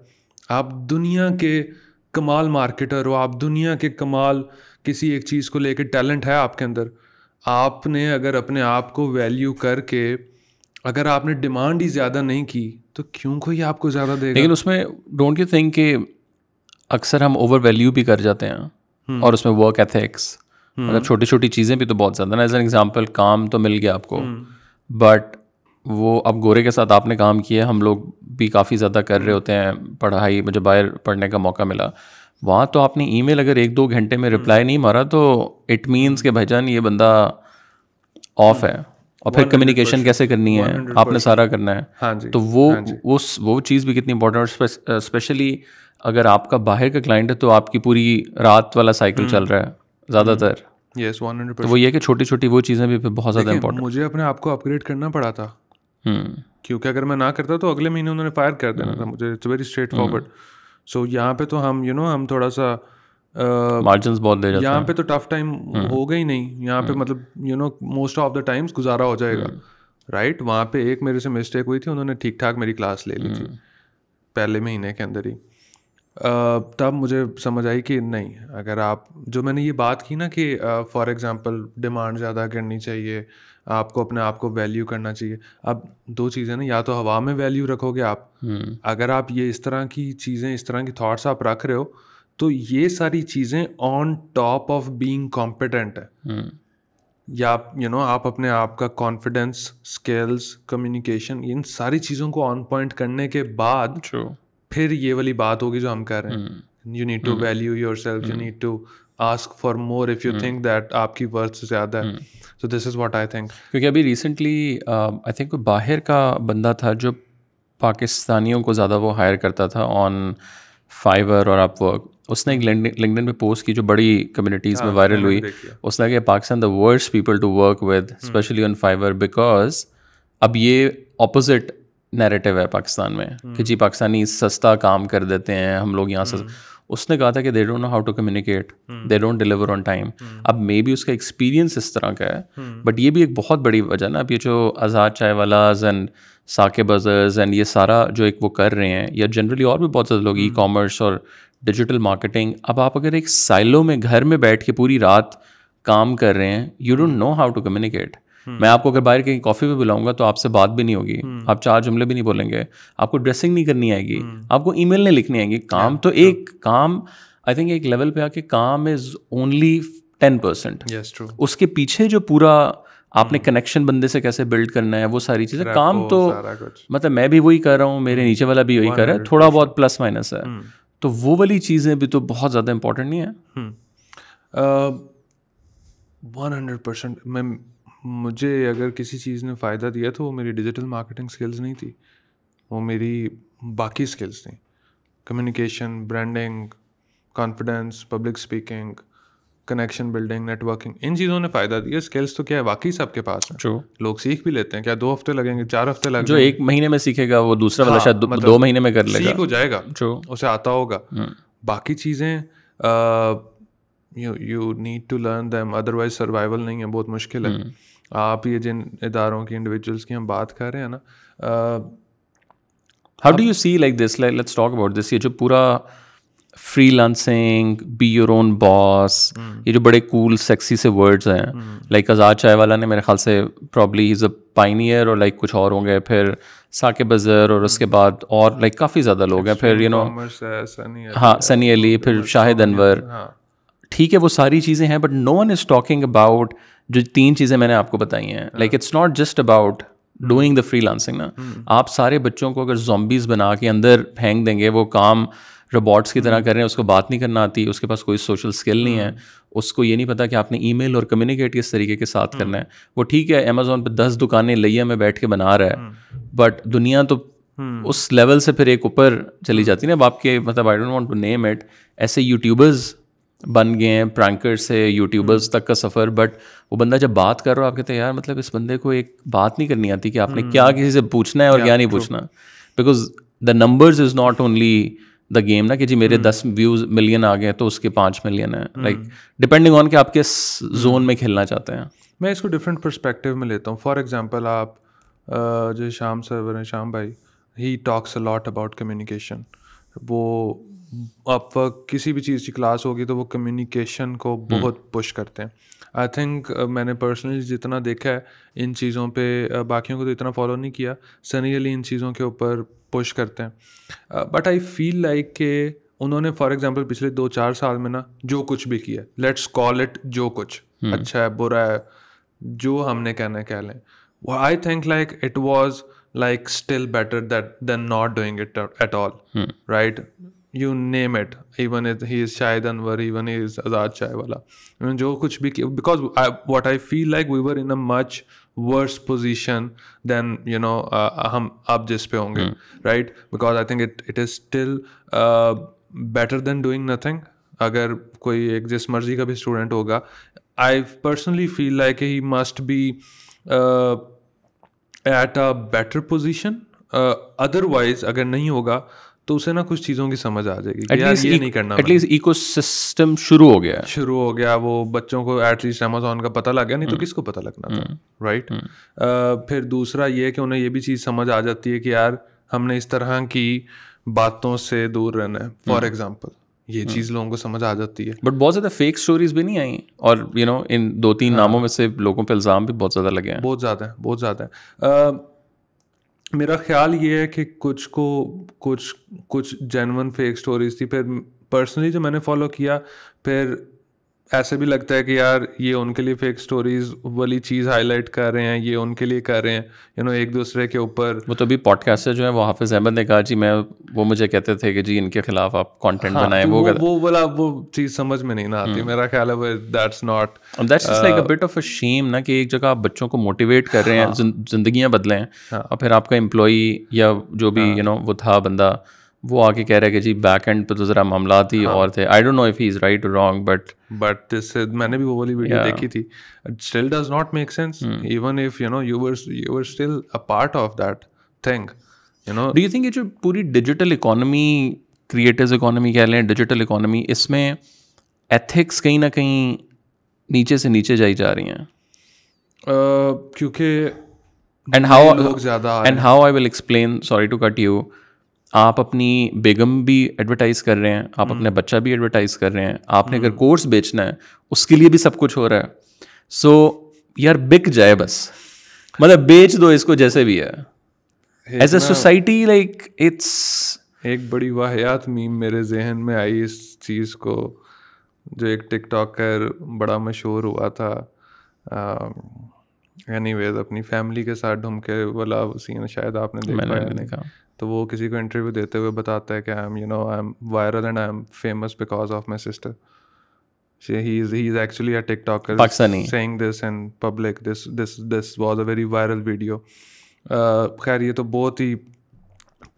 आप दुनिया के कमाल मार्केटर हो आप दुनिया के कमाल किसी एक चीज़ को लेकर टैलेंट है आपके अंदर आपने अगर अपने आप को वैल्यू करके अगर आपने डिमांड ही ज़्यादा नहीं की तो क्यों कोई आपको ज़्यादा देगा लेकिन उसमें डोंट यू थिंक कि अक्सर हम ओवर वैल्यू भी कर जाते हैं हम्म। और उसमें वर्क एथिक्स मतलब छोटी छोटी चीज़ें भी तो बहुत ज़्यादा ना एज एन एग्जाम्पल काम तो मिल गया आपको बट हम्म। वो अब गोरे के साथ आपने काम किया हम लोग भी काफ़ी ज़्यादा कर रहे हम्म। होते हैं पढ़ाई मुझे बाहर पढ़ने का मौका मिला वहाँ तो आपने ईमेल अगर एक दो घंटे में रिप्लाई हम्म। नहीं मारा तो इट मीन्स के भजन ये बंदा ऑफ हम्म। है और फिर कम्युनिकेशन कैसे करनी है आपने सारा करना है हाँ जी, तो वो हाँ जी. वो वो चीज़ भी कितनी इंपॉर्टेंट और स्पेशली अगर आपका बाहर का क्लाइंट है तो आपकी पूरी रात वाला साइकिल चल रहा है ज़्यादातर यस yes, तो वो ये कि छोटी छोटी वो चीज़ें भी बहुत ज़्यादा इंपॉर्टेंट मुझे अपने आप को अपग्रेड करना पड़ा था हम्म। क्योंकि अगर मैं ना करता तो अगले महीने उन्होंने फायर कर देना था हम्म। मुझे it's very straightforward so यहाँ पे तो हम यू नो हम थोड़ा सा मार्जिन बहुत दे जाते यहाँ पे तो टफ टाइम होगा ही नहीं यहाँ पे हम्म। मतलब you know most of the times गुजारा हो जाएगा राइट right? वहाँ पे एक मेरे से मिस्टेक हुई थी उन्होंने ठीक ठाक मेरी क्लास ले ली थी पहले महीने के अंदर ही तब मुझे समझ आई कि नहीं अगर आप जो मैंने ये बात की ना कि फॉर एग्ज़ाम्पल डिमांड ज़्यादा करनी चाहिए uh, आपको अपने आप को वैल्यू करना चाहिए अब दो चीज़ें ना या तो हवा में वैल्यू रखोगे आप हम्म। अगर आप ये इस तरह की चीज़ें इस तरह की थाट्स आप रख रहे हो तो ये सारी चीज़ें on top of being competent है हम्म। या यू you नो know, आप अपने आप का कॉन्फिडेंस स्किल्स कम्युनिकेशन इन सारी चीज़ों को ऑन पॉइंट करने के बाद True. फिर ये वाली बात होगी जो हम कह रहे हैं you need to value yourself you need to ask for more if you think that आपकी वर्थ से ज़्यादा है so this is what I think क्योंकि अभी रिसेंटली आई थिंक बाहर का बंदा था जो पाकिस्तानियों को ज़्यादा वो हायर करता था ऑन फाइवर और आप वर्क उसने एक लिंकडन पे पोस्ट की जो बड़ी कम्युनिटीज़ हाँ, में वायरल हुई उसने कहा Pakistan the worst people to work with specially on Fiverr because अब ये अपोज़िट नैरेटिव है पाकिस्तान में hmm. कि जी पाकिस्तानी सस्ता काम कर देते हैं हम लोग यहाँ hmm. से उसने कहा था कि they don't know how to communicate they don't deliver on time अब मे बी उसका एक्सपीरियंस इस तरह का है बट hmm. ये भी एक बहुत बड़ी वजह ना अब ये जो आज़ाद चाय वालाज एंड साके बजर्स एंड ये सारा जो एक वो कर रहे हैं या जनरली और भी बहुत ज़्यादा लोग ई hmm. कॉमर्स और डिजिटल मार्केटिंग अब आप अगर एक साइलो में घर में बैठ के पूरी रात काम कर रहे हैं you don't know how to communicate हम्म। मैं आपको अगर बाहर कहीं कॉफ़ी पे बुलाऊंगा तो आपसे बात भी नहीं होगी हम्म। आप चार जुमले भी नहीं बोलेंगे आपको ड्रेसिंग नहीं करनी आएगी हम्म। आपको ई नहीं लिखनी आएगी काम तो एक काम आई थिंक एक लेवल पे आके काम इज ओनली टेन परसेंट उसके पीछे जो पूरा आपने कनेक्शन बंदे से कैसे बिल्ड करना है वो सारी चीज़ें काम तो मतलब मैं भी वही कर रहा हूँ मेरे नीचे वाला भी वही कर रहा है थोड़ा बहुत प्लस माइनस है तो वो वाली चीज़ें भी तो बहुत ज़्यादा इंपॉर्टेंट नहीं है वन हंड्रेड परसेंट मैं मुझे अगर किसी चीज़ ने फ़ायदा दिया तो वो मेरी डिजिटल मार्केटिंग स्किल्स नहीं थी वो मेरी बाकी स्किल्स थी communication branding confidence public speaking connection building networking इन चीज़ों ने फ़ायदा दिया स्किल्स तो क्या है वाकई सबके पास है लोग सीख भी लेते हैं क्या दो हफ्ते लगेंगे चार हफ्ते लगेंगे जो एक महीने में सीखेगा वो दूसरा वाला हाँ, शायद दो, मतलब दो महीने में कर लेगा सीख हो जाएगा जो उसे आता होगा हम्म। बाकी चीज़ें you you need to learn them otherwise survival नहीं है बहुत मुश्किल है हम्म। आप ये जिन इदारों की इंडिविजुअल्स की हम बात कर रहे हैं ना how do you see like this like let's talk about this ये जो पूरा freelancing be your own boss ये जो बड़े कूल cool, सेक्सी से वर्ड्स हैं लाइक आज़ाद चाय वाला ने मेरे ख्याल से प्रॉब्ली इज़ अ पाइनियर और लाइक like कुछ और होंगे फिर साकिब अजहर और उसके हम्म। बाद और लाइक like, काफ़ी ज़्यादा लोग हैं फिर यू नो हाँ सनी अली फिर शाहिद हाँ। अनवर ठीक है वो सारी चीज़ें हैं but no one is talking about जो तीन चीज़ें मैंने आपको बताई हैं like it's not just about doing the freelancing ना हम्म। आप सारे बच्चों को अगर जोम्बीज बना के अंदर फेंक देंगे वो काम रोबोट्स की तरह हम्म। कर रहे हैं उसको बात नहीं करना आती उसके पास कोई सोशल स्किल नहीं है हम्म। उसको ये नहीं पता कि आपने ई और कम्युनिकेट किस तरीके के साथ करना है वो ठीक है अमेजोन पर दस दुकानें लिया में बैठ के बना रहा है बट दुनिया तो उस लेवल से फिर एक ऊपर चली जाती है ना अब आपके मतलब I don't want to name it ऐसे यूट्यूबर्स बन गए हैं प्रैंकर से यूट्यूबर्स तक का सफ़र बट वो बंदा जब बात कर रहा हो आप कहते हैं यार मतलब इस बंदे को एक बात नहीं करनी आती कि आपने हम्म। क्या किसी से पूछना है और क्या नहीं पूछना because the numbers is not only the game ना कि जी मेरे हम्म। दस व्यूज मिलियन आ गए तो उसके पाँच मिलियन है लाइक डिपेंडिंग ऑन कि आप किस जोन हम्म। में खेलना चाहते हैं मैं इसको डिफरेंट परस्पेक्टिव में लेता हूँ फॉर एग्जाम्पल आप जो शाम सरवर हैं शाम भाई he talks a lot about communication वो आप किसी भी चीज़ की क्लास होगी तो वो कम्युनिकेशन को बहुत पुश करते हैं आई थिंक uh, मैंने पर्सनली जितना देखा है इन चीज़ों पे uh, बाकियों को तो इतना फॉलो नहीं किया सनी अली इन चीज़ों के ऊपर पुश करते हैं बट आई फील लाइक के उन्होंने फॉर एग्जाम्पल पिछले दो चार साल में ना जो कुछ भी किया लेट्स कॉल इट जो कुछ hmm. अच्छा है बुरा है जो हमने कहना है कह लें I think like it was like still better that than not doing it at all right you name it even is he is शायद Anwar even he is Azad Shah वाला जो कुछ भी because what I feel like we were in a much worse position than you know हम आप जिस पे होंगे right because I think it it is still better than doing nothing अगर कोई एक जिस मर्जी का भी स्टूडेंट होगा I personally feel like he must be at a better position otherwise अगर नहीं होगा तो उसे ना कुछ चीज़ों की समझ आ जाएगी कि यार ये नहीं करना एटलीस्ट इको सिस्टम शुरू हो गया शुरू हो गया वो बच्चों को एटलीस्ट अमेजोन का पता लग गया नहीं तो हम्म। किसको पता लगना था राइट हम्म। हम्म। फिर दूसरा ये कि उन्हें ये भी चीज़ समझ आ जाती है कि यार हमने इस तरह की बातों से दूर रहना है फॉर एग्जाम्पल ये चीज लोगों को समझ आ जाती है बट बहुत ज्यादा फेक स्टोरीज भी नहीं आई और यू you नो know, इन दो तीन हाँ। नामों में से लोगों पे इल्जाम भी बहुत ज्यादा लगे हैं बहुत ज्यादा है बहुत ज्यादा है मेरा ख्याल ये है कि कुछ को कुछ कुछ जेनवन फेक स्टोरीज थी फिर पर्सनली जो मैंने फॉलो किया फिर ऐसे भी लगता है कि यार ये उनके लिए फेक स्टोरीज वाली चीज़ हाईलाइट कर रहे हैं ये उनके लिए कर रहे हैं यू नो एक दूसरे के ऊपर वो तो अभी पॉडकास्टर जो है वो हाफिज़ अहमद ने कहा जी मैं वो मुझे कहते थे कि जी इनके खिलाफ आप कंटेंट हाँ, तो वो वो वाला वो, वो चीज़ समझ में नहीं ना आती हम्म। मेरा ख्याल है that's not that's like a bit of a shame ना कि एक जगह आप बच्चों को मोटिवेट कर रहे हैं हाँ। बदले हैं हाँ। और फिर आपका एम्प्लॉई या जो भी यू हाँ। नो वो था बंदा वो आके कह रहे हैं कि जी बैक एंड पे तो ज़रा मामला थी हाँ. और थे I don't know if he is right और रॉन्ग बट बट दिस मैंने भी वो वाली वीडियो yeah. देखी थी still does not make sense even if you know you were you were still a part of that thing you know do you think ये जो पूरी डिजिटल इकोनॉमी क्रिएटिव इकोनॉमी कह लें डिजिटल इकोनॉमी इसमें ethics कहीं ना कहीं नीचे से नीचे जाई जा रही हैं uh, क्योंकि एंड हाउ ज़्यादा and how I will explain sorry to cut you आप अपनी बेगम भी एडवर्टाइज़ कर रहे हैं आप अपने हम्म। बच्चा भी एडवर्टाइज़ कर रहे हैं आपने अगर कोर्स हम्म। बेचना है उसके लिए भी सब कुछ हो रहा है सो so, यार बिक जाए बस मतलब बेच दो इसको जैसे भी है as a society like it's एक बड़ी वाहियात मीम मेरे जहन में आई इस चीज़ को जो एक टिकटॉकर बड़ा मशहूर हुआ था एनीवेज अपनी फैमिली के साथ ढूंढ के वाला सीन शायद आपने देखा है देखा तो वो किसी को इंटरव्यू देते हुए बताता है कि I am you know I am viral and I am famous because of my sister she he is he is actually a TikToker Pakistani. saying this in public. This this this was a very viral video. Uh, khair ye to bahut hi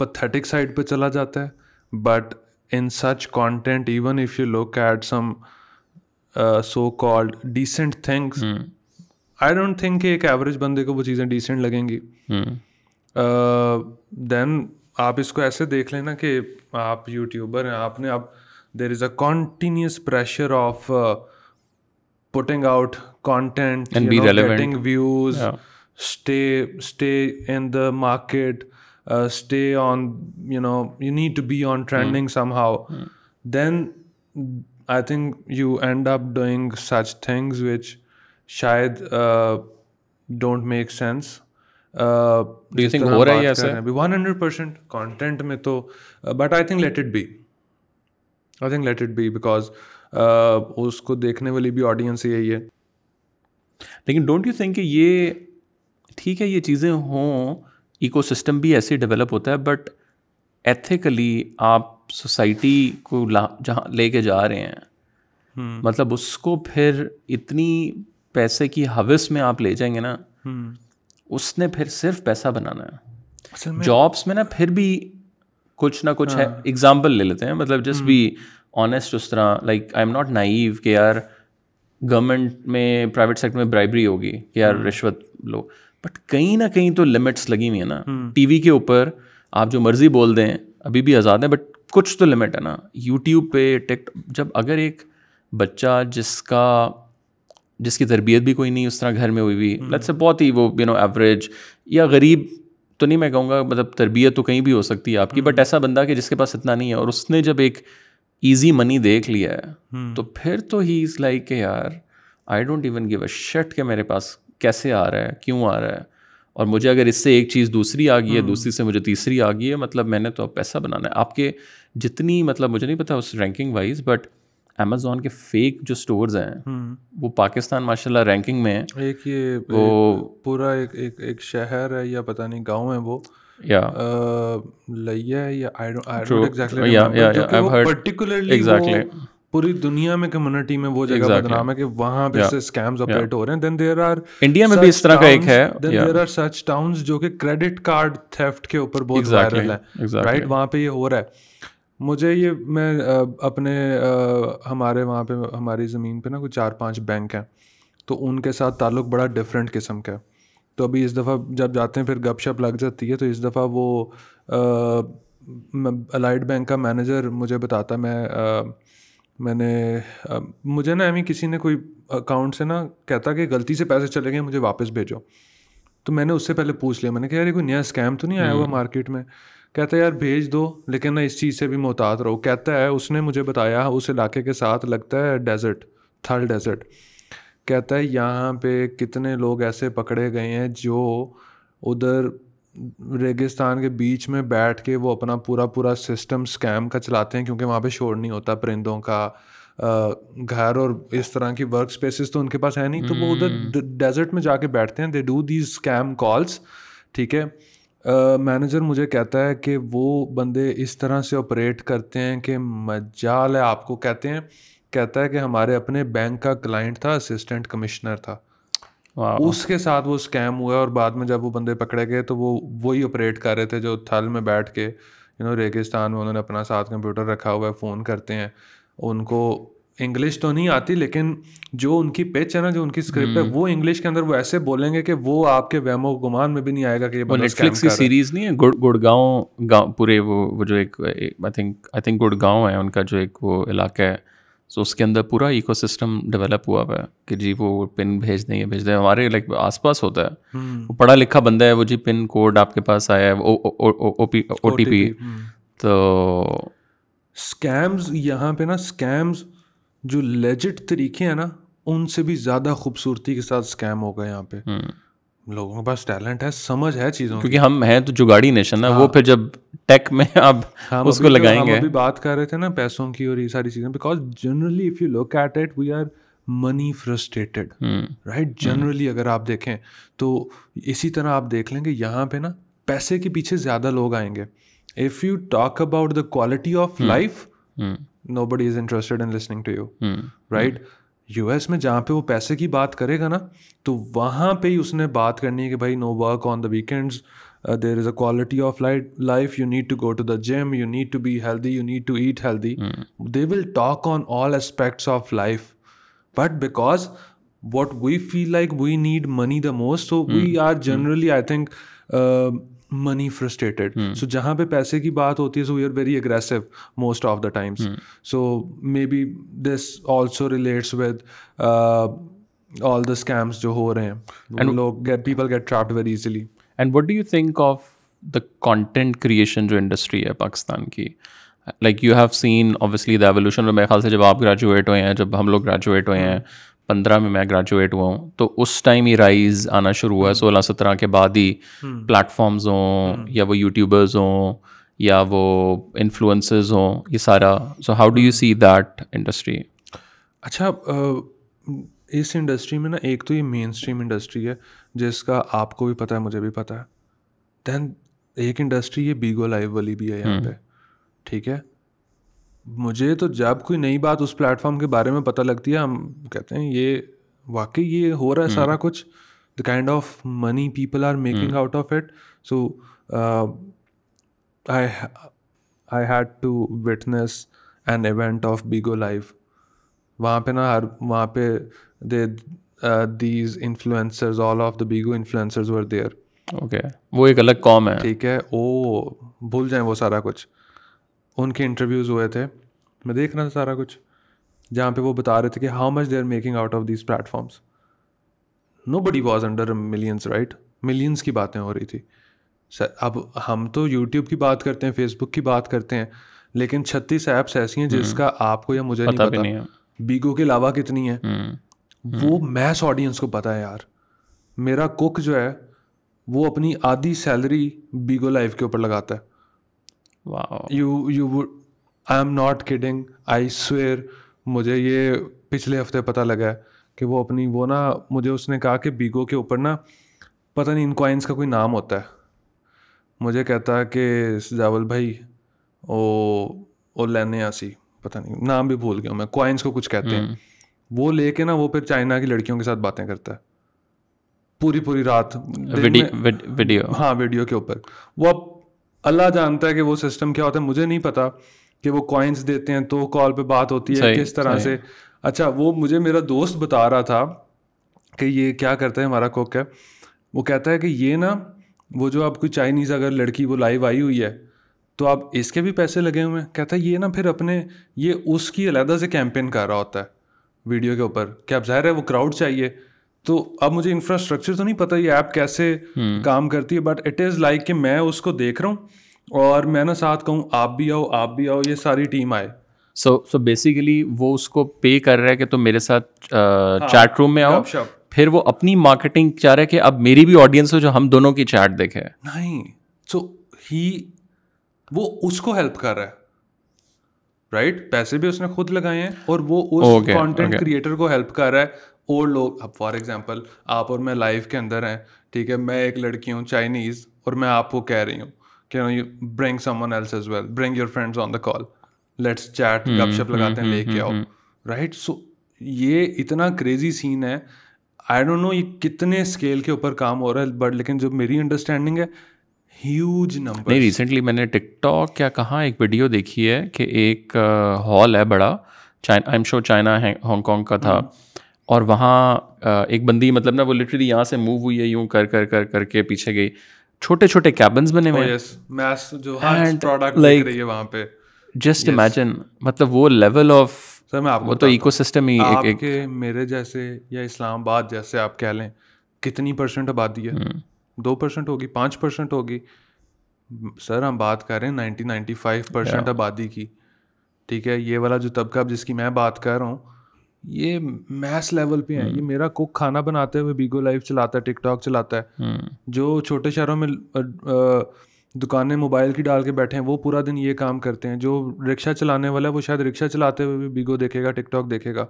pathetic side pe chala jata hai but in such content even if you look at some uh, so called decent things hmm. I don't think कि एक average बंदे को वो चीज़ें decent लगेंगी then हम्म। uh, आप इसको ऐसे देख लेना कि आप यूट्यूबर हैं आपने आप there is a continuous pressure of putting out content relating views stay stay in the market stay on you know you need to be on trending somehow then I think you end up doing such things which शायद don't make sense do think हो रहा है ऐसा अभी 100 percent content में तो but I think let it be I think let it be because उसको देखने वाली भी ऑडियंस यही है लेकिन डोंट यू थिंक ये ठीक है ये चीज़ें हों सिस्टम भी ऐसे डेवलप होता है बट एथिकली आप सोसाइटी को ला जहाँ लेके जा रहे हैं हम्म। मतलब उसको फिर इतनी पैसे की हवस में आप ले जाएंगे ना हम्म। उसने फिर सिर्फ पैसा बनाना है जॉब्स में ना फिर भी कुछ ना कुछ हाँ. है एग्जाम्पल ले लेते हैं मतलब जस्ट भी ऑनेस्ट उस तरह like I am not naive के यार गवर्नमेंट में प्राइवेट सेक्टर में ब्राइबरी होगी कि यार हम्म। रिश्वत लो बट कहीं ना कहीं तो लिमिट्स लगी हुई है ना टीवी हम्म। के ऊपर आप जो मर्जी बोल दें अभी भी आज़ाद है बट कुछ तो लिमिट है ना यूट्यूब पे टिक जब अगर एक बच्चा जिसका जिसकी तरबियत भी कोई नहीं उस तरह घर में हुई हुई लत हम्म। से बहुत ही वो यू नो एवरेज या गरीब तो नहीं मैं कहूँगा मतलब तरबियत तो कहीं भी हो सकती है आपकी बट हम्म। ऐसा बंदा कि जिसके पास इतना नहीं है और उसने जब एक ईजी मनी देख लिया है हम्म। तो फिर तो ही इज़ लाइक के यार I don't even give a shit के मेरे पास कैसे आ रहा है क्यों आ रहा है और मुझे अगर इससे एक चीज़ दूसरी आ गई है दूसरी से मुझे तीसरी आ गई है मतलब मैंने तो अब पैसा बनाना है आपके जितनी मतलब मुझे नहीं पता उस रैंकिंग वाइज बट अमेजोन के फेक जो स्टोर्स हैं हम्म। वो पाकिस्तान माशाल्लाह रैंकिंग में है एक ये वो पूरा एक एक एक शहर है या पता नहीं गांव है वो या पूरी दुनिया में कम्युनिटी में वो जगह exactly. बदनाम है कि वहां पे yeah. Scams operate yeah. हो रहे हैं देन देयर आर इंडिया में भी इस तरह का एक है then there are such towns जो कि क्रेडिट कार्ड थेफ्ट के ऊपर बहुत वायरल है राइट exactly. वहां पे ये हो रहा है मुझे ये मैं अपने हमारे वहाँ पे हमारी ज़मीन पे ना कुछ चार पांच बैंक हैं तो उनके साथ ताल्लुक़ बड़ा डिफरेंट किस्म का है तो अभी इस दफ़ा जब जाते हैं फिर गपशप लग जाती है तो इस दफ़ा वो अलाइड बैंक का मैनेजर मुझे बताता मैं आ, मैंने मुझे ना अभी किसी ने कोई अकाउंट से ना कहता कि गलती से पैसे चले गए मुझे वापस भेजो तो मैंने उससे पहले पूछ लिया मैंने कहा यार कोई नया स्कैम तो नहीं आया हुआ मार्केट हम्म। में कहता है यार भेज दो लेकिन ना इस चीज़ से भी मोहतात रहो कहता है उसने मुझे बताया उस इलाके के साथ लगता है डेजर्ट थल डेजर्ट कहता है यहाँ पे कितने लोग ऐसे पकड़े गए हैं जो उधर रेगिस्तान के बीच में बैठ के वो अपना पूरा पूरा सिस्टम स्कैम का चलाते हैं क्योंकि वहाँ पे शोर नहीं होता परिंदों का घर और इस तरह की वर्क स्पेसिस तो उनके पास है नहीं तो वो उधर डेजर्ट हम्म। में जाके बैठते हैं they do these scam calls ठीक है मैनेजर मुझे कहता है कि वो बंदे इस तरह से ऑपरेट करते हैं कि मजाल है आपको कहते हैं कहता है कि हमारे अपने बैंक का क्लाइंट था असिस्टेंट कमिश्नर था उसके साथ वो स्कैम हुआ और बाद में जब वो बंदे पकड़े गए तो वो वही ऑपरेट कर रहे थे जो थल में बैठ के यू नो रेगिस्तान में उन्होंने अपना साथ कंप्यूटर रखा हुआ है फ़ोन करते हैं उनको इंग्लिश तो नहीं आती लेकिन जो उनकी पिच है ना जो उनकी स्क्रिप्ट है वो इंग्लिश के अंदर वो ऐसे बोलेंगे कि वो आपके वहमो गुमान में भी नहीं आएगा कि ये नेटफ्लिक्स की सीरीज नहीं है गुड़ गुड़गांव गाँव पूरे वो वो जो एक I think I think Gurgaon है उनका जो एक वो इलाका है सो उसके अंदर पूरा इको डेवलप हुआ हुआ है कि जी वो पिन भेज देंगे भेज देंगे हमारे लाइक आसपास होता है वो पढ़ा लिखा बंदा है वो जी पिन कोड आपके पास आया है ओ टी पी तो स्कैम्स यहाँ पे ना स्कैम्स जो लेजिट तरीके हैं ना उनसे भी ज़्यादा खूबसूरती के साथ स्कैम हो गए यहाँ पे हम्म। लोगों के पास टैलेंट है समझ है चीज़ों क्योंकि हम हैं तो जुगाड़ी नेशन ना हाँ। वो फिर जब टेक में अब हाँ, उसको तो- लगाएंगे हम अभी बात कर रहे थे ना पैसों की और ये सारी चीज़ें because generally if you look at it we are money frustrated right generally अगर आप देखें तो इसी तरह आप देख लेंगे यहाँ पे ना पैसे के पीछे ज़्यादा लोग आएंगे if you talk about the quality of life nobody is interested in listening to you right US में जहाँ पे वो पैसे की बात करेगा ना तो वहाँ पे ही उसने बात करनी है कि भाई no work on the weekends there is a quality of light life you need to go to the gym you need to be healthy you need to eat healthy they will talk on all aspects of life but because what we feel like we need money the most so we are generally I think money frustrated so जहाँ पे पैसे की बात होती है so we are very aggressive most of the times so maybe this also relates with all the scams जो हो रहे हैं एंड लोग get people get trapped very easily and what do you think of the content creation जो industry है पाकिस्तान की like you have seen obviously the evolution मेरे ख्याल से जब आप ग्रेजुएट हुए हैं जब हम लोग ग्रेजुएट हुए हैं hmm. पंद्रह में मैं ग्रेजुएट हुआ हूँ तो उस टाइम ही राइज आना शुरू हुआ हम्म। सोलह सत्रह के बाद ही प्लेटफॉर्म्स हम्म। हम्म। हों या वो यूट्यूबर्स हों या वो इन्फ्लुएंसर्स हों ये सारा so how do you see that industry अच्छा इस इंडस्ट्री में ना एक तो ये मेन स्ट्रीम इंडस्ट्री है जिसका आपको भी पता है मुझे भी पता है दैन एक इंडस्ट्री ये बीगो लाइव वाली भी है यहाँ पे ठीक है मुझे तो जब कोई नई बात उस प्लेटफॉर्म के बारे में पता लगती है हम कहते हैं ये वाकई ये हो रहा है hmm. सारा कुछ the kind of money people are making out of it so I I had to witness an event of Bigo life वहाँ पे ना हर वहाँ पे they these influencers all of the Bigo influencers were there okay वो एक अलग com है ठीक है ओ भूल जाए वो सारा कुछ उनके इंटरव्यूज़ हुए थे मैं देख रहा था सारा कुछ जहाँ पे वो बता रहे थे कि how much they are making out of these platforms nobody was under millions right millions की बातें हो रही थी सर अब हम तो यूट्यूब की बात करते हैं फेसबुक की बात करते हैं लेकिन छत्तीस ऐप्स ऐसी हैं जिसका हम्म। आपको या मुझे पता नहीं पता नहीं बीगो के अलावा कितनी है हम्म। वो मैस हम्म। ऑडियंस को पता है यार मेरा कुक जो है वो अपनी आधी सैलरी बीगो लाइव के ऊपर लगाता है you you you I am not kidding I swear मुझे ये पिछले हफ्ते पता लगा है कि वो अपनी वो ना मुझे उसने कहा कि बीगो के ऊपर ना पता नहीं इन का कोई नाम होता है मुझे कहता है कि सजावल भाई ओ ओ लेने आसी पता नहीं नाम भी भूल गया मैं क्वाइंस को कुछ कहते हैं हम्म। वो लेके ना वो फिर चाइना की लड़कियों के साथ बातें करता है पूरी पूरी रात वीडियो हाँ वीडियो के ऊपर वो अब अल्लाह जानता है कि वो सिस्टम क्या होता है मुझे नहीं पता कि वो कॉइन्स देते हैं तो कॉल पे बात होती है किस तरह से अच्छा वो मुझे मेरा दोस्त बता रहा था कि ये क्या करता है हमारा कुक है वो कहता है कि ये ना वो जो कोई चाइनीज़ अगर लड़की वो लाइव आई हुई है तो आप इसके भी पैसे लगे हुए हैं कहता है ये ना फिर अपने ये उसकी अलहदा से कैंपेन कर रहा होता है वीडियो के ऊपर क्या आप जाहिर है वो क्राउड चाहिए तो अब मुझे इंफ्रास्ट्रक्चर तो नहीं पता ये ऐप कैसे हम्म। काम करती है बट इट इज़ लाइक कि मैं उसको देख रहा हूँ और मैं ना साथ कहूँ आप भी आओ आप भी आओ ये सारी टीम आए सो सो बेसिकली वो उसको पे कर रहा है कि तुम मेरे साथ चैट रूम हाँ, में आओ फिर वो अपनी मार्केटिंग चाह रहा है कि अब मेरी भी ऑडियंस हो जो हम दोनों की चैट देखे नहीं सो ही वो उसको हेल्प कर रहा है राइट right? पैसे भी उसने खुद लगाए हैं और वो उस कंटेंट okay, क्रिएटर okay. को हेल्प कर रहा है और लोग अब फॉर एग्जांपल आप और मैं लाइफ के अंदर हैं ठीक है मैं एक लड़की हूँ चाइनीज़ और मैं आपको कह रही हूँ can you bring someone else as well bring your friends on the call let's chat गपशप हम्म, लगाते हैं हम्म, लेके हम्म, आओ राइट सो ये इतना क्रेजी सीन है आई डोंट नो ये कितने स्केल के ऊपर काम हो रहा है बट लेकिन जो मेरी अंडरस्टैंडिंग है ह्यूज नंबर नहीं रिसेंटली मैंने टिकटॉक क्या कहा एक वीडियो देखी है कि एक हॉल uh, है बड़ा China I am sure China है हांगकॉन्ग का था hmm. और वहाँ एक बंदी मतलब ना वो लिटरली यहाँ से मूव हुई है यूँ कर कर कर करके पीछे गई छोटे छोटे कैबिन बने हुए oh, हैं जस्ट हाँ, इमेजिन मतलब वो लेवल ऑफ सर मैं आपको वो तो इकोसिस्टम ही एक एक मेरे जैसे या इस्लामाबाद जैसे आप कह लें कितनी परसेंट आबादी है हम्म। दो परसेंट होगी पाँच परसेंट होगी सर हम बात कर रहे हैं नाइनटीन नाइन्टी फाइव परसेंट आबादी की ठीक है ये वाला जो तबका जिसकी मैं बात कर रहा हूँ ये मैस लेवल पे है ये हम्म। मेरा कुक खाना बनाते हुए बीगो लाइव चलाता है टिकटॉक चलाता है हम्म। जो छोटे शहरों में दुकानें मोबाइल की डाल के बैठे हैं वो पूरा दिन ये काम करते हैं जो रिक्शा चलाने वाला है वो शायद रिक्शा चलाते हुए भी बीगो देखेगा टिकटॉक देखेगा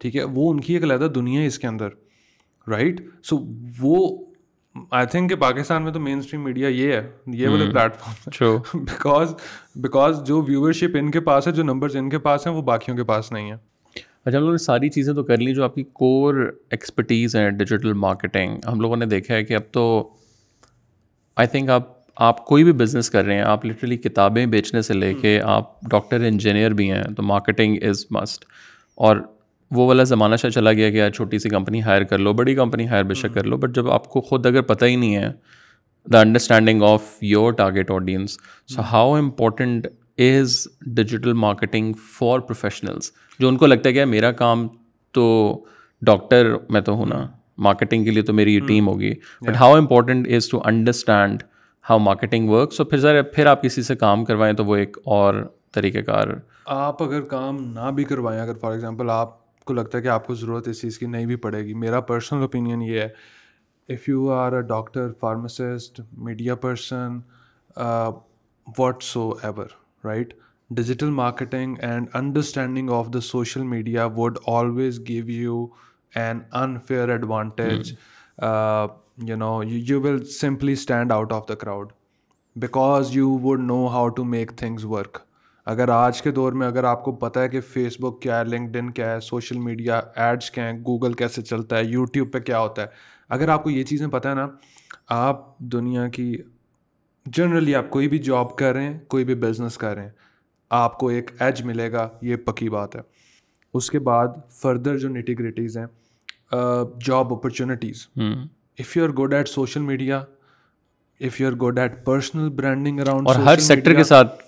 ठीक है वो उनकी एक अलहदा दुनिया है इसके अंदर राइट सो वो आई थिंक पाकिस्तान में तो मेन स्ट्रीम मीडिया ये है ये वाले प्लेटफॉर्म बिकॉज बिकॉज जो व्यूअरशिप इनके पास है जो नंबर्स इनके पास हैं वो बाकियों के पास नहीं है अच्छा हम लोगों ने सारी चीज़ें तो कर ली जो आपकी कोर एक्सपर्टीज़ है डिजिटल मार्केटिंग हम लोगों ने देखा है कि अब तो आई थिंक आप आप कोई भी बिज़नेस कर रहे हैं आप लिटरली किताबें बेचने से लेके हम्म। आप डॉक्टर इंजीनियर भी हैं तो मार्केटिंग इज़ मस्ट और वो वाला ज़माना शायद चला गया कि यार छोटी सी कंपनी हायर कर लो बड़ी कंपनी हायर बेशक कर हम्म। लो बट जब आपको खुद अगर पता ही नहीं है the understanding of your target audience so how important is digital marketing for professionals जो उनको लगता है कि मेरा काम तो डॉक्टर मैं तो हूँ ना मार्केटिंग के लिए तो मेरी ये हम्म। टीम होगी but how important is to understand how marketing work so फिर सर फिर आप किसी से काम करवाएं तो वो एक और तरीक़ेकार आप अगर काम ना भी करवाएं अगर फॉर एग्जांपल आपको लगता है कि आपको ज़रूरत इस चीज़ की नहीं भी पड़ेगी मेरा पर्सनल ओपिनियन ये है if you are a doctor pharmacist media person whatsoever right digital marketing and understanding of the social media would always give you an unfair advantage mm. uh, you know you, you will simply stand out of the crowd because you would know how to make things work अगर आज के दौर में अगर आपको पता है कि फेसबुक क्या है लिंकड क्या है सोशल मीडिया एड्स क्या हैं गूगल कैसे चलता है यूट्यूब पे क्या होता है अगर आपको ये चीज़ें पता है ना आप दुनिया की जनरली आप कोई भी जॉब कर रहे हैं कोई भी बिजनेस कर रहे हैं आपको एक एज मिलेगा ये पक्की बात है उसके बाद फर्दर जो निटिग्रिटीज़ हैं job opportunities if you are good at social media if you are good at personal branding around और हर सेक्टर के साथ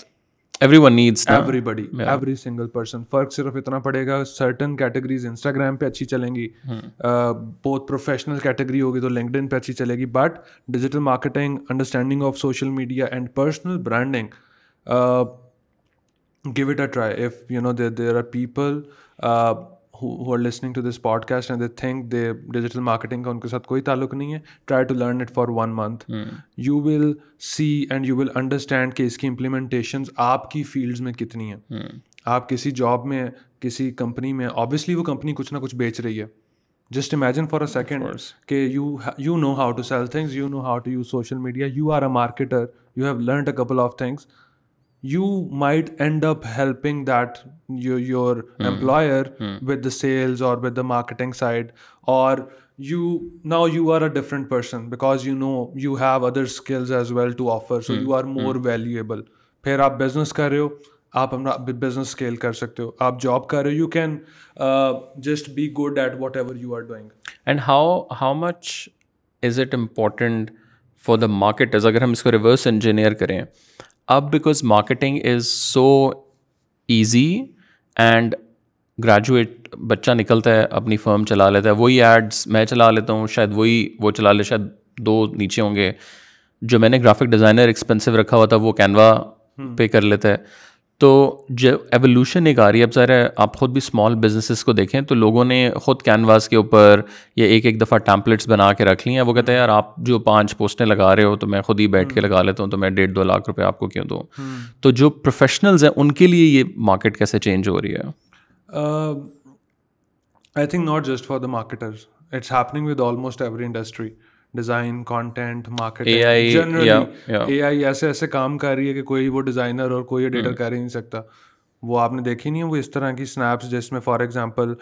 one needs everybody every single person फर्क सिर्फ इतना पड़ेगा सर्टन कैटेगरीज इंस्टाग्राम पे अच्छी चलेंगी हम्म। बहुत प्रोफेशनल कैटेगरी होगी तो इन पे अच्छी चलेगी but digital marketing understanding of social media and personal branding give it a try if you know there, there are people uh, who, who are listening to this podcast and they think they digital marketing का उनके साथ कोई ताल्लुक नहीं है try to learn it for one month hmm. you will see and you will understand कि इसकी implementations आपकी fields में कितनी है hmm. आप किसी जॉब में किसी कंपनी में ऑब्वियसली वो कंपनी कुछ ना कुछ बेच रही है just imagine for a second कि you you know how to sell things you know how to use social media you are a marketer you have learn a couple of things you might end up helping that your, your mm. employer mm. with the sales or with the marketing side or you now you are a different person because you know you have other skills as well to offer so mm. you are more hmm. valuable फिर आप business कर रहे हो आप अपना business scale कर सकते हो आप जॉब कर रहे हो you can just be good at whatever you are doing and how how much is it important for the marketers अगर हम इसको रिवर्स इंजीनियर करें अब because marketing is so easy and graduate बच्चा निकलता है अपनी फर्म चला लेता है वही एड्स मैं चला लेता हूँ शायद वही वो चला ले शायद दो नीचे होंगे जो मैंने ग्राफिक डिज़ाइनर एक्सपेंसिव रखा हुआ था वो कैनवा हम्म। पे कर लेता है तो जो एवोल्यूशन एक आ रही है अब ज़रा आप ख़ुद भी स्मॉल बिजनेसेस को देखें तो लोगों ने ख़ुद कैनवास के ऊपर या एक एक दफ़ा टैम्पलेट्स बना के रख ली हैं वो कहते हैं यार आप जो पांच पोस्टें लगा रहे हो तो मैं ख़ुद ही बैठ के हम्म। लगा लेता हूँ तो मैं डेढ़ दो लाख रुपए आपको क्यों दूँ हम्म। तो जो प्रोफेशनल्स हैं उनके लिए ये मार्केट कैसे चेंज हो रही है I think not just for the marketers it's happening with almost every industry design content marketing generally AI ऐसे ऐसे काम कर रही है कि कोई वो डिज़ाइनर और कोई एडिटर hmm. कर ही नहीं सकता वो आपने देखी नहीं है वो इस तरह की स्नैप्स जिसमें फॉर एग्जांपल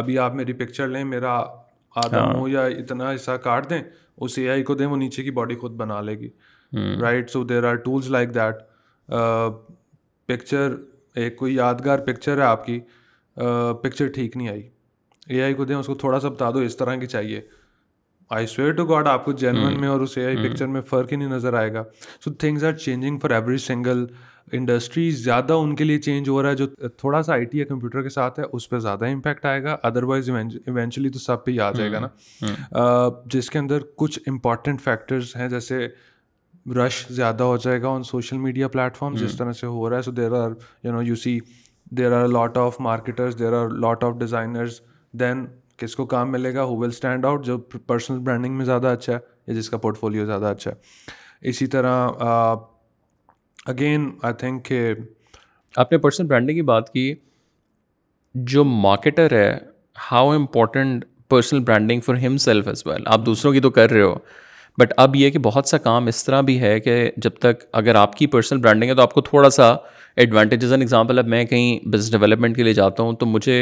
अभी आप मेरी पिक्चर लें मेरा आदम हो हाँ। या इतना हिस्सा काट दें उस एआई को दें वो नीचे की बॉडी खुद बना लेगी right so there are tools like that picture एक कोई यादगार पिक्चर है आपकी पिक्चर ठीक नहीं आई एआई को दें उसको थोड़ा सा बता दो इस तरह की चाहिए आई स्वेयर टू गॉड आपको जेनवन में और उस ए आई पिक्चर में फ़र्क ही नहीं नज़र आएगा so things are changing for every single industry ज़्यादा उनके लिए चेंज हो रहा है जो थोड़ा सा आई टी या कंप्यूटर के साथ है उस पर ज़्यादा इम्पैक्ट आएगा अदरवाइज इवेंचुअली तो सब पे ही आ hmm. जाएगा ना hmm. जिसके अंदर कुछ इंपॉर्टेंट फैक्टर्स हैं जैसे रश ज़्यादा हो जाएगा ऑन सोशल मीडिया प्लेटफॉर्म जिस hmm. तरह से हो रहा है so there are you know you see there are lot of marketers there are lot of designers then किसको काम मिलेगा हु विल स्टैंड आउट जो पर्सनल ब्रांडिंग में ज़्यादा अच्छा है या जिसका पोर्टफोलियो ज़्यादा अच्छा है इसी तरह अगेन आई थिंक आपने पर्सनल ब्रांडिंग की बात की जो मार्केटर है how important personal branding for himself as well आप दूसरों की तो कर रहे हो बट अब यह कि बहुत सा काम इस तरह भी है कि जब तक अगर आपकी पर्सनल ब्रांडिंग है तो आपको थोड़ा सा एडवांटेज एन एग्जाम्पल अब मैं कहीं बिज़नेस डेवलपमेंट के लिए जाता हूँ तो मुझे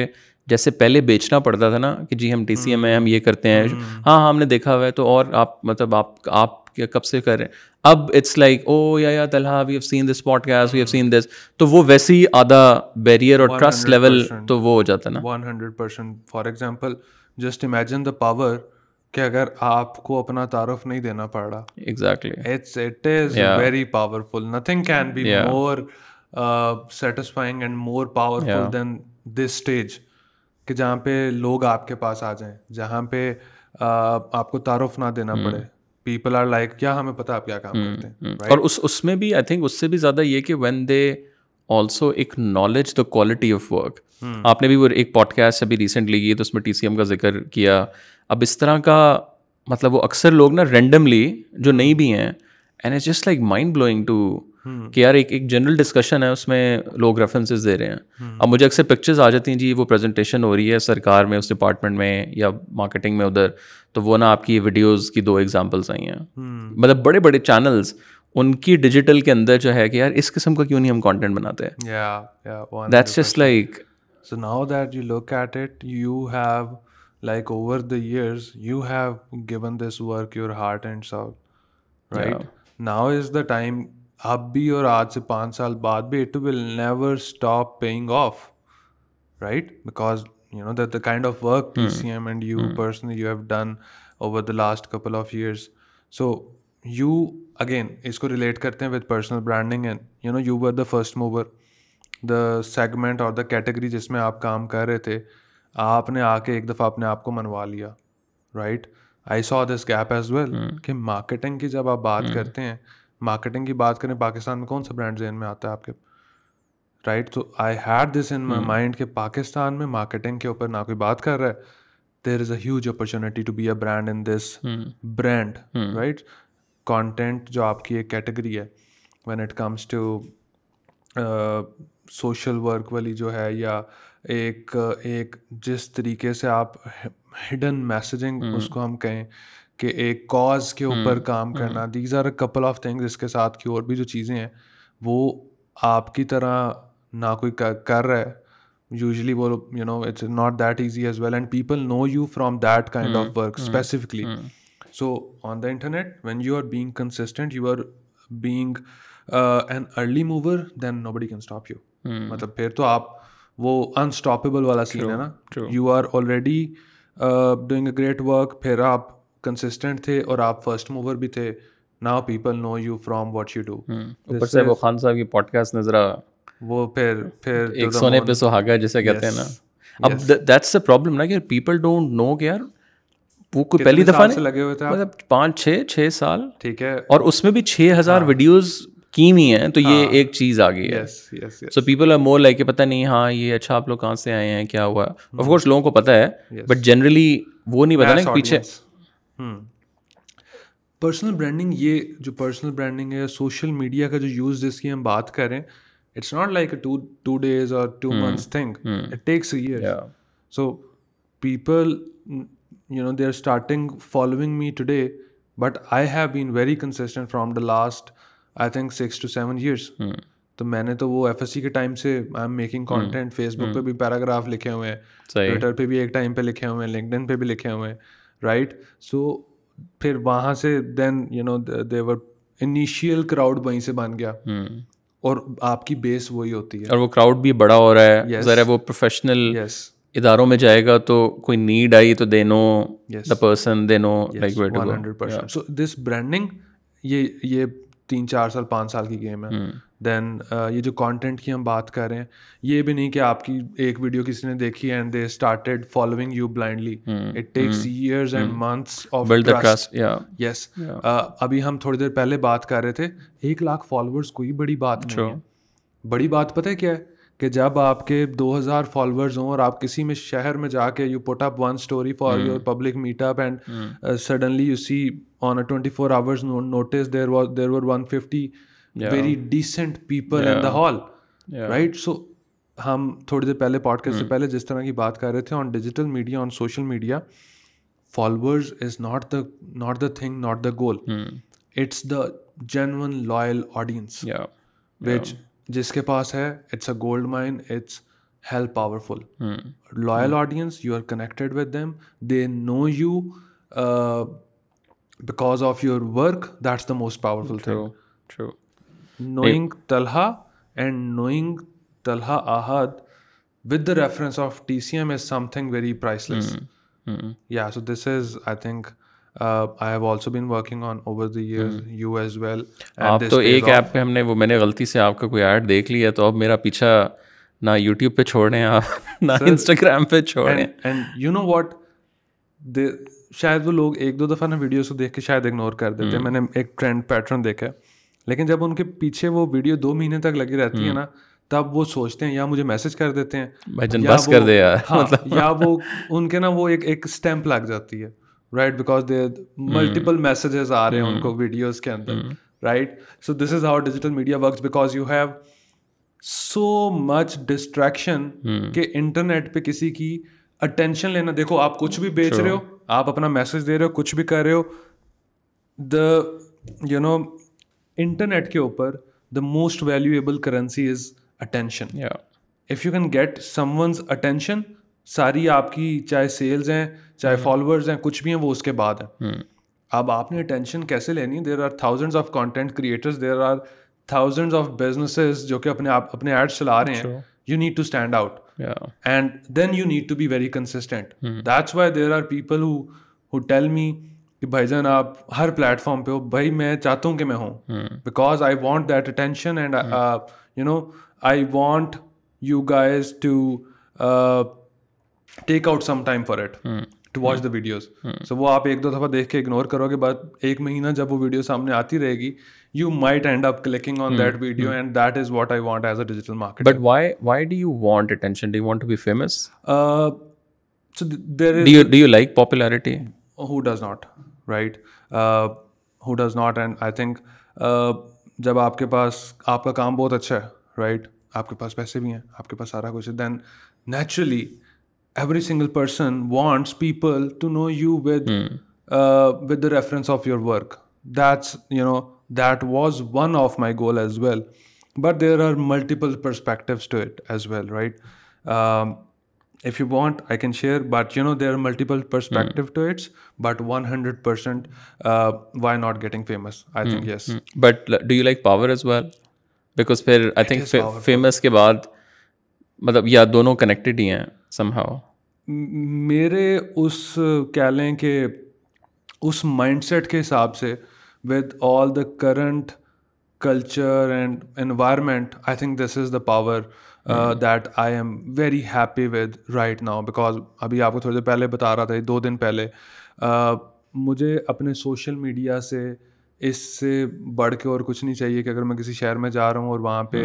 जैसे पहले बेचना पड़ता था ना कि जी हम टी सी एम है हम्म। हम ये करते हैं हम्म। हाँ हाँ हमने देखा हुआ है तो और आप मतलब आप आप कब से कर रहे हैं अब it's like oh yeah yeah Talha we have seen this podcast we have seen this तो वो वैसे ही आधा बैरियर और ट्रस्ट लेवल तो वो हो जाता है ना one hundred percent for example just imagine the power कि अगर आपको अपना तारफ नहीं देना पड़ा exactly it's it is very powerful nothing can be more satisfying and more powerful than this stage कि जहाँ पे लोग आपके पास आ जाएं जहाँ पे आपको तारुफ ना देना हम्म। पड़े पीपल आर लाइक क्या हमें पता आप क्या काम हम्म, करते हैं हम्म। right? और उस उसमें भी आई थिंक उससे भी ज़्यादा ये कि when they also acknowledge the quality of work आपने भी वो एक पॉडकास्ट अभी रिसेंटली की तो उसमें टी का जिक्र किया अब इस तरह का मतलब वो अक्सर लोग ना रेंडमली जो नई भी हैं and it's just like mind blowing to हम्म। कि यार एक एक जनरल डिस्कशन है उसमें लोग रेफरेंसेस दे रहे हैं हम्म। अब मुझे अक्सर पिक्चर्स आ जाती हैं जी वो प्रेजेंटेशन हो रही है सरकार में उस डिपार्टमेंट में या मार्केटिंग में उधर तो वो ना आपकी वीडियोस की दो एग्जांपल्स आई हैं हम्म। मतलब बड़े बड़े चैनल्स उनकी डिजिटल के अंदर जो है कि यार इस किस्म का क्यों नहीं हम कॉन्टेंट बनाते हैं that's just like so now that you look at it you have like over the years you have given this work your heart and soul right yeah. now is the time अब भी और आज से पाँच साल बाद भी it will never stop paying off right because you know that the kind of work C M and you person you have done over the last couple of years so you again इसको relate करते हैं with personal branding and you know you were the first mover the segment और the category जिसमें आप काम कर रहे थे आपने आके एक दफ़ा अपने आप को मनवा लिया right I saw this gap as well कि मार्केटिंग की जब आप बात hmm. करते हैं मार्केटिंग की बात करें पाकिस्तान में कौन सा ब्रांड जेन में आता है आपके राइट तो I had this in my mind कि पाकिस्तान में मार्केटिंग के ऊपर ना कोई बात कर रहा है there is a opportunity to be a brand in this brand right content जो आपकी एक कैटेगरी है when it comes to social work वाली जो है या एक एक जिस तरीके से आप हिडन हम्म। मैसेजिंग उसको हम कहें कि एक कॉज के हम्म, ऊपर काम हम्म। करना these are a couple of things इसके साथ की और भी जो चीज़ें हैं वो आपकी तरह ना कोई कर, कर रहा है यूजली वो you know it's not that easy as well and people know you from that kind of work specifically so on the internet when you are being consistent you are being an early mover then nobody can stop you मतलब फिर तो आप वो unstoppable वाला scene है ना you are already doing a great work फिर आप कंसिस्टेंट थे और आप फर्स्ट मूवर भी थे now people know you from what you do ऊपर से वो खान साहब की पॉडकास्ट नजर आ वो फिर फिर एक सोने पे सुहागा जैसे कहते हैं ना अब दैट्स द प्रॉब्लम ना कि पीपल डोंट नो कि यार वो कोई पहली दफा नहीं लगे हुए थे मतलब पाँच छः छः साल ठीक है और उसमें भी छः हजार वीडियोज हाँ। कीम ही है तो हाँ, ये एक चीज आ गई है so people are more like पता नहीं हाँ ये अच्छा आप लोग कहाँ से आए हैं क्या हुआ ऑफ कोर्स हम्म। लोगों को पता है बट जनरली वो नहीं पता ना पीछे पर्सनल हम्म। ब्रांडिंग ये जो पर्सनल ब्रांडिंग है सोशल मीडिया का जो यूज जिसकी हम बात करें it's not like two two days और two months thing it takes so people you know they are starting following me today but I have been very consistent from the last I think six to seven years तो मैंने तो वो F K time से I am making content Facebook पे भी paragraph लिखे हुए हैं ट्विटर पे भी एक टाइम पे लिखे हुए हैं लिंकडिन पे भी लिखे हुए हैं राइट सो फिर वहाँ से then you know their initial crowd वहीं से बन गया hmm. और आपकी बेस वही होती है और वो क्राउड भी बड़ा हो रहा है yes. ज़रा वो प्रोफेशनल yes. इधारों में जाएगा तो कोई नीड आई तो they know the person they know like where to so this branding ये ये तीन चार साल पाँच साल की गेम है देन हम्म। uh, ये जो कंटेंट की हम बात कर रहे हैं ये भी नहीं कि आपकी एक वीडियो किसी ने देखी and they started following you blindly it takes years and months of build the trust yes अभी हम थोड़ी देर पहले बात कर रहे थे एक लाख फॉलोअर्स कोई बड़ी बात नहीं है बड़ी बात पता है क्या है कि जब आपके 2000 फॉलोअर्स हों और आप किसी में शहर में जाके you put up one story for your public meetup and suddenly you see on a 24 hours notice there was there were 150 yeah. very decent people yeah. in the hall right? So, हम थोड़ी देर पहले podcast से hmm. पहले जिस तरह की बात कर रहे थे on digital media on social media followers is not the not the thing not the goal it's the genuine loyal audience which जिसके पास है it's a gold mine it's hell powerful. Hmm. Loyal hmm. audience, you are connected with them. They know you. Uh, because of your work that's the most powerful true, thing true knowing hey. talha and knowing talha ahad with the reference of tcm is something very priceless mm. Mm. yeah so this is i think uh, I have also been working on over the years hmm. you as well. आप तो एक app पे हमने वो मैंने गलती से आपका कोई ad देख लिया तो अब मेरा पीछा ना YouTube पे छोड़ रहे हैं आप ना Sir, Instagram पे छोड़ रहे हैं एंड यू नो व्हाट शायद वो लोग एक दो दफ़ा ना वीडियोस को देख के शायद इग्नोर कर देते हैं हम्म। मैंने एक ट्रेंड पैटर्न देखा है लेकिन जब उनके पीछे वो वीडियो दो महीने तक लगी रहती है हम्म। ना तब वो सोचते हैं या मुझे मैसेज कर देते हैं या बस कर दे यार हाँ, मतलब या वो उनके ना वो एक एक स्टैंप लग जाती है right because they multiple messages आ रहे हैं हम्म। उनको वीडियोज के अंदर right so this is how digital media work because you have so much distraction के इंटरनेट पे किसी की अटेंशन लेना देखो आप कुछ भी बेच sure. रहे हो आप अपना मैसेज दे रहे हो कुछ भी कर रहे हो द यू नो इंटरनेट के ऊपर the most valuable currency is attention if you can get someone's attention सारी आपकी चाहे सेल्स हैं चाहे फॉलोअर्स hmm. हैं कुछ भी हैं वो उसके बाद है hmm. अब आपने अटेंशन कैसे लेनी there are thousands of content creators there are thousands of businesses जो कि अपने आप अपने एड्स चला रहे हैं you need to stand out yeah and then you need to be very consistent hmm. that's why there are people who who tell me कि भाईजान आप हर प्लेटफॉर्म पे हो भाई मैं चाहता हूँ कि मैं हूँ because I want that attention and you know I want you guys to take out some time for it to watch the videos so वो आप एक दो दफ़ा देख के इग्नोर करोगे बट एक महीना जब वो वीडियो सामने आती रहेगी you might end up clicking on mm. that video mm. and that is what i want as a digital marketer but why why do you want attention do you want to be famous uh, so th- there is do you do you like popularity oh, who does not right uh, who does not and i think uh, जब आपके पास आपका काम बहुत right? आपके पास पैसे भी हैं आपके पास सारा कुछ every single person wants people to know you with mm. uh, with the reference of your work that's you know that was one of my goal as well but there are multiple perspectives to it as well right um, if you want i can share but you know there are multiple perspective mm. to it but 100% uh, why not getting famous i mm. think hmm, yes mm. but do you like power as well because फिर think think famous के बाद मतलब या दोनों connected ही हैं somehow. मेरे उस कह ke कि उस ke के हिसाब से with all the current culture and environment, I think this is the power uh, mm-hmm. that I am very happy with right now because अभी आपको थोड़ी देर पहले बता रहा था दो दिन पहले uh, मुझे अपने से इससे बढ़ के और कुछ नहीं चाहिए कि अगर मैं किसी शहर में जा रहा हूँ और वहाँ पे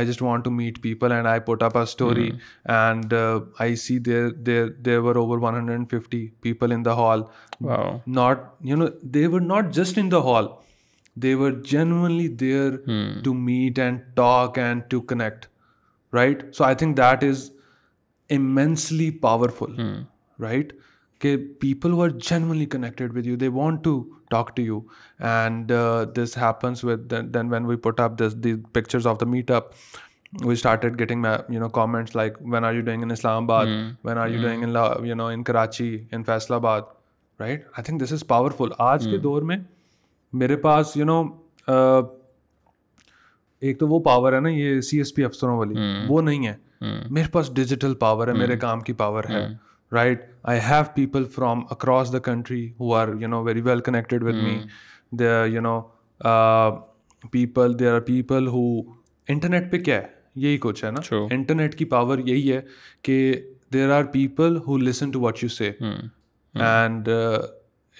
I just want to meet people and I put up a story and I see there there there were over one hundred and fifty people in the hall not you know they were not just in the hall they were genuinely there to meet and talk and to connect right so I think that is immensely powerful right people who are genuinely connected with you they want to talk to you and uh, this happens with then when we put up this these pictures of the meetup we started getting you know comments like when are you doing in islamabad hmm. when are you hmm. doing in La- you know in karachi in faisalabad right i think this is powerful आज mm. के hmm. दौर you know, uh, एक तो वो power है ना ये C S P अफसरों वाली वो नहीं है मेरे पास digital right i have people from across the country who are you know very well connected with me hmm. they're you know uh, people there are people who internet पे क्या है यही कुछ है ना इंटरनेट की पावर यही है कि there are people who listen to what you say and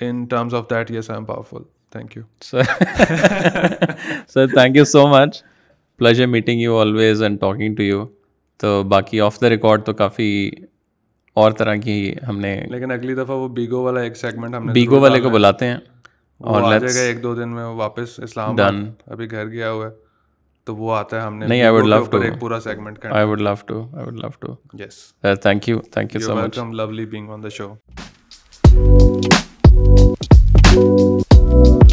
in terms of that yes i'm powerful thank you so, thank you so much pleasure meeting you always and talking to you So, Baki off the record, to काफ़ी और तरह की हमने लेकिन अगली दफ़ा वो बीगो वाला एक सेगमेंट हमने बीगो वाले को बुलाते हैं और आ जाएगा एक दो दिन में वो वापस इस्लाम डन अभी घर गया हुआ है तो वो आता है हमने नहीं आई वुड लव टू एक पूरा segment I would love to I would love to yes thank you thank you so much welcome lovely being on the show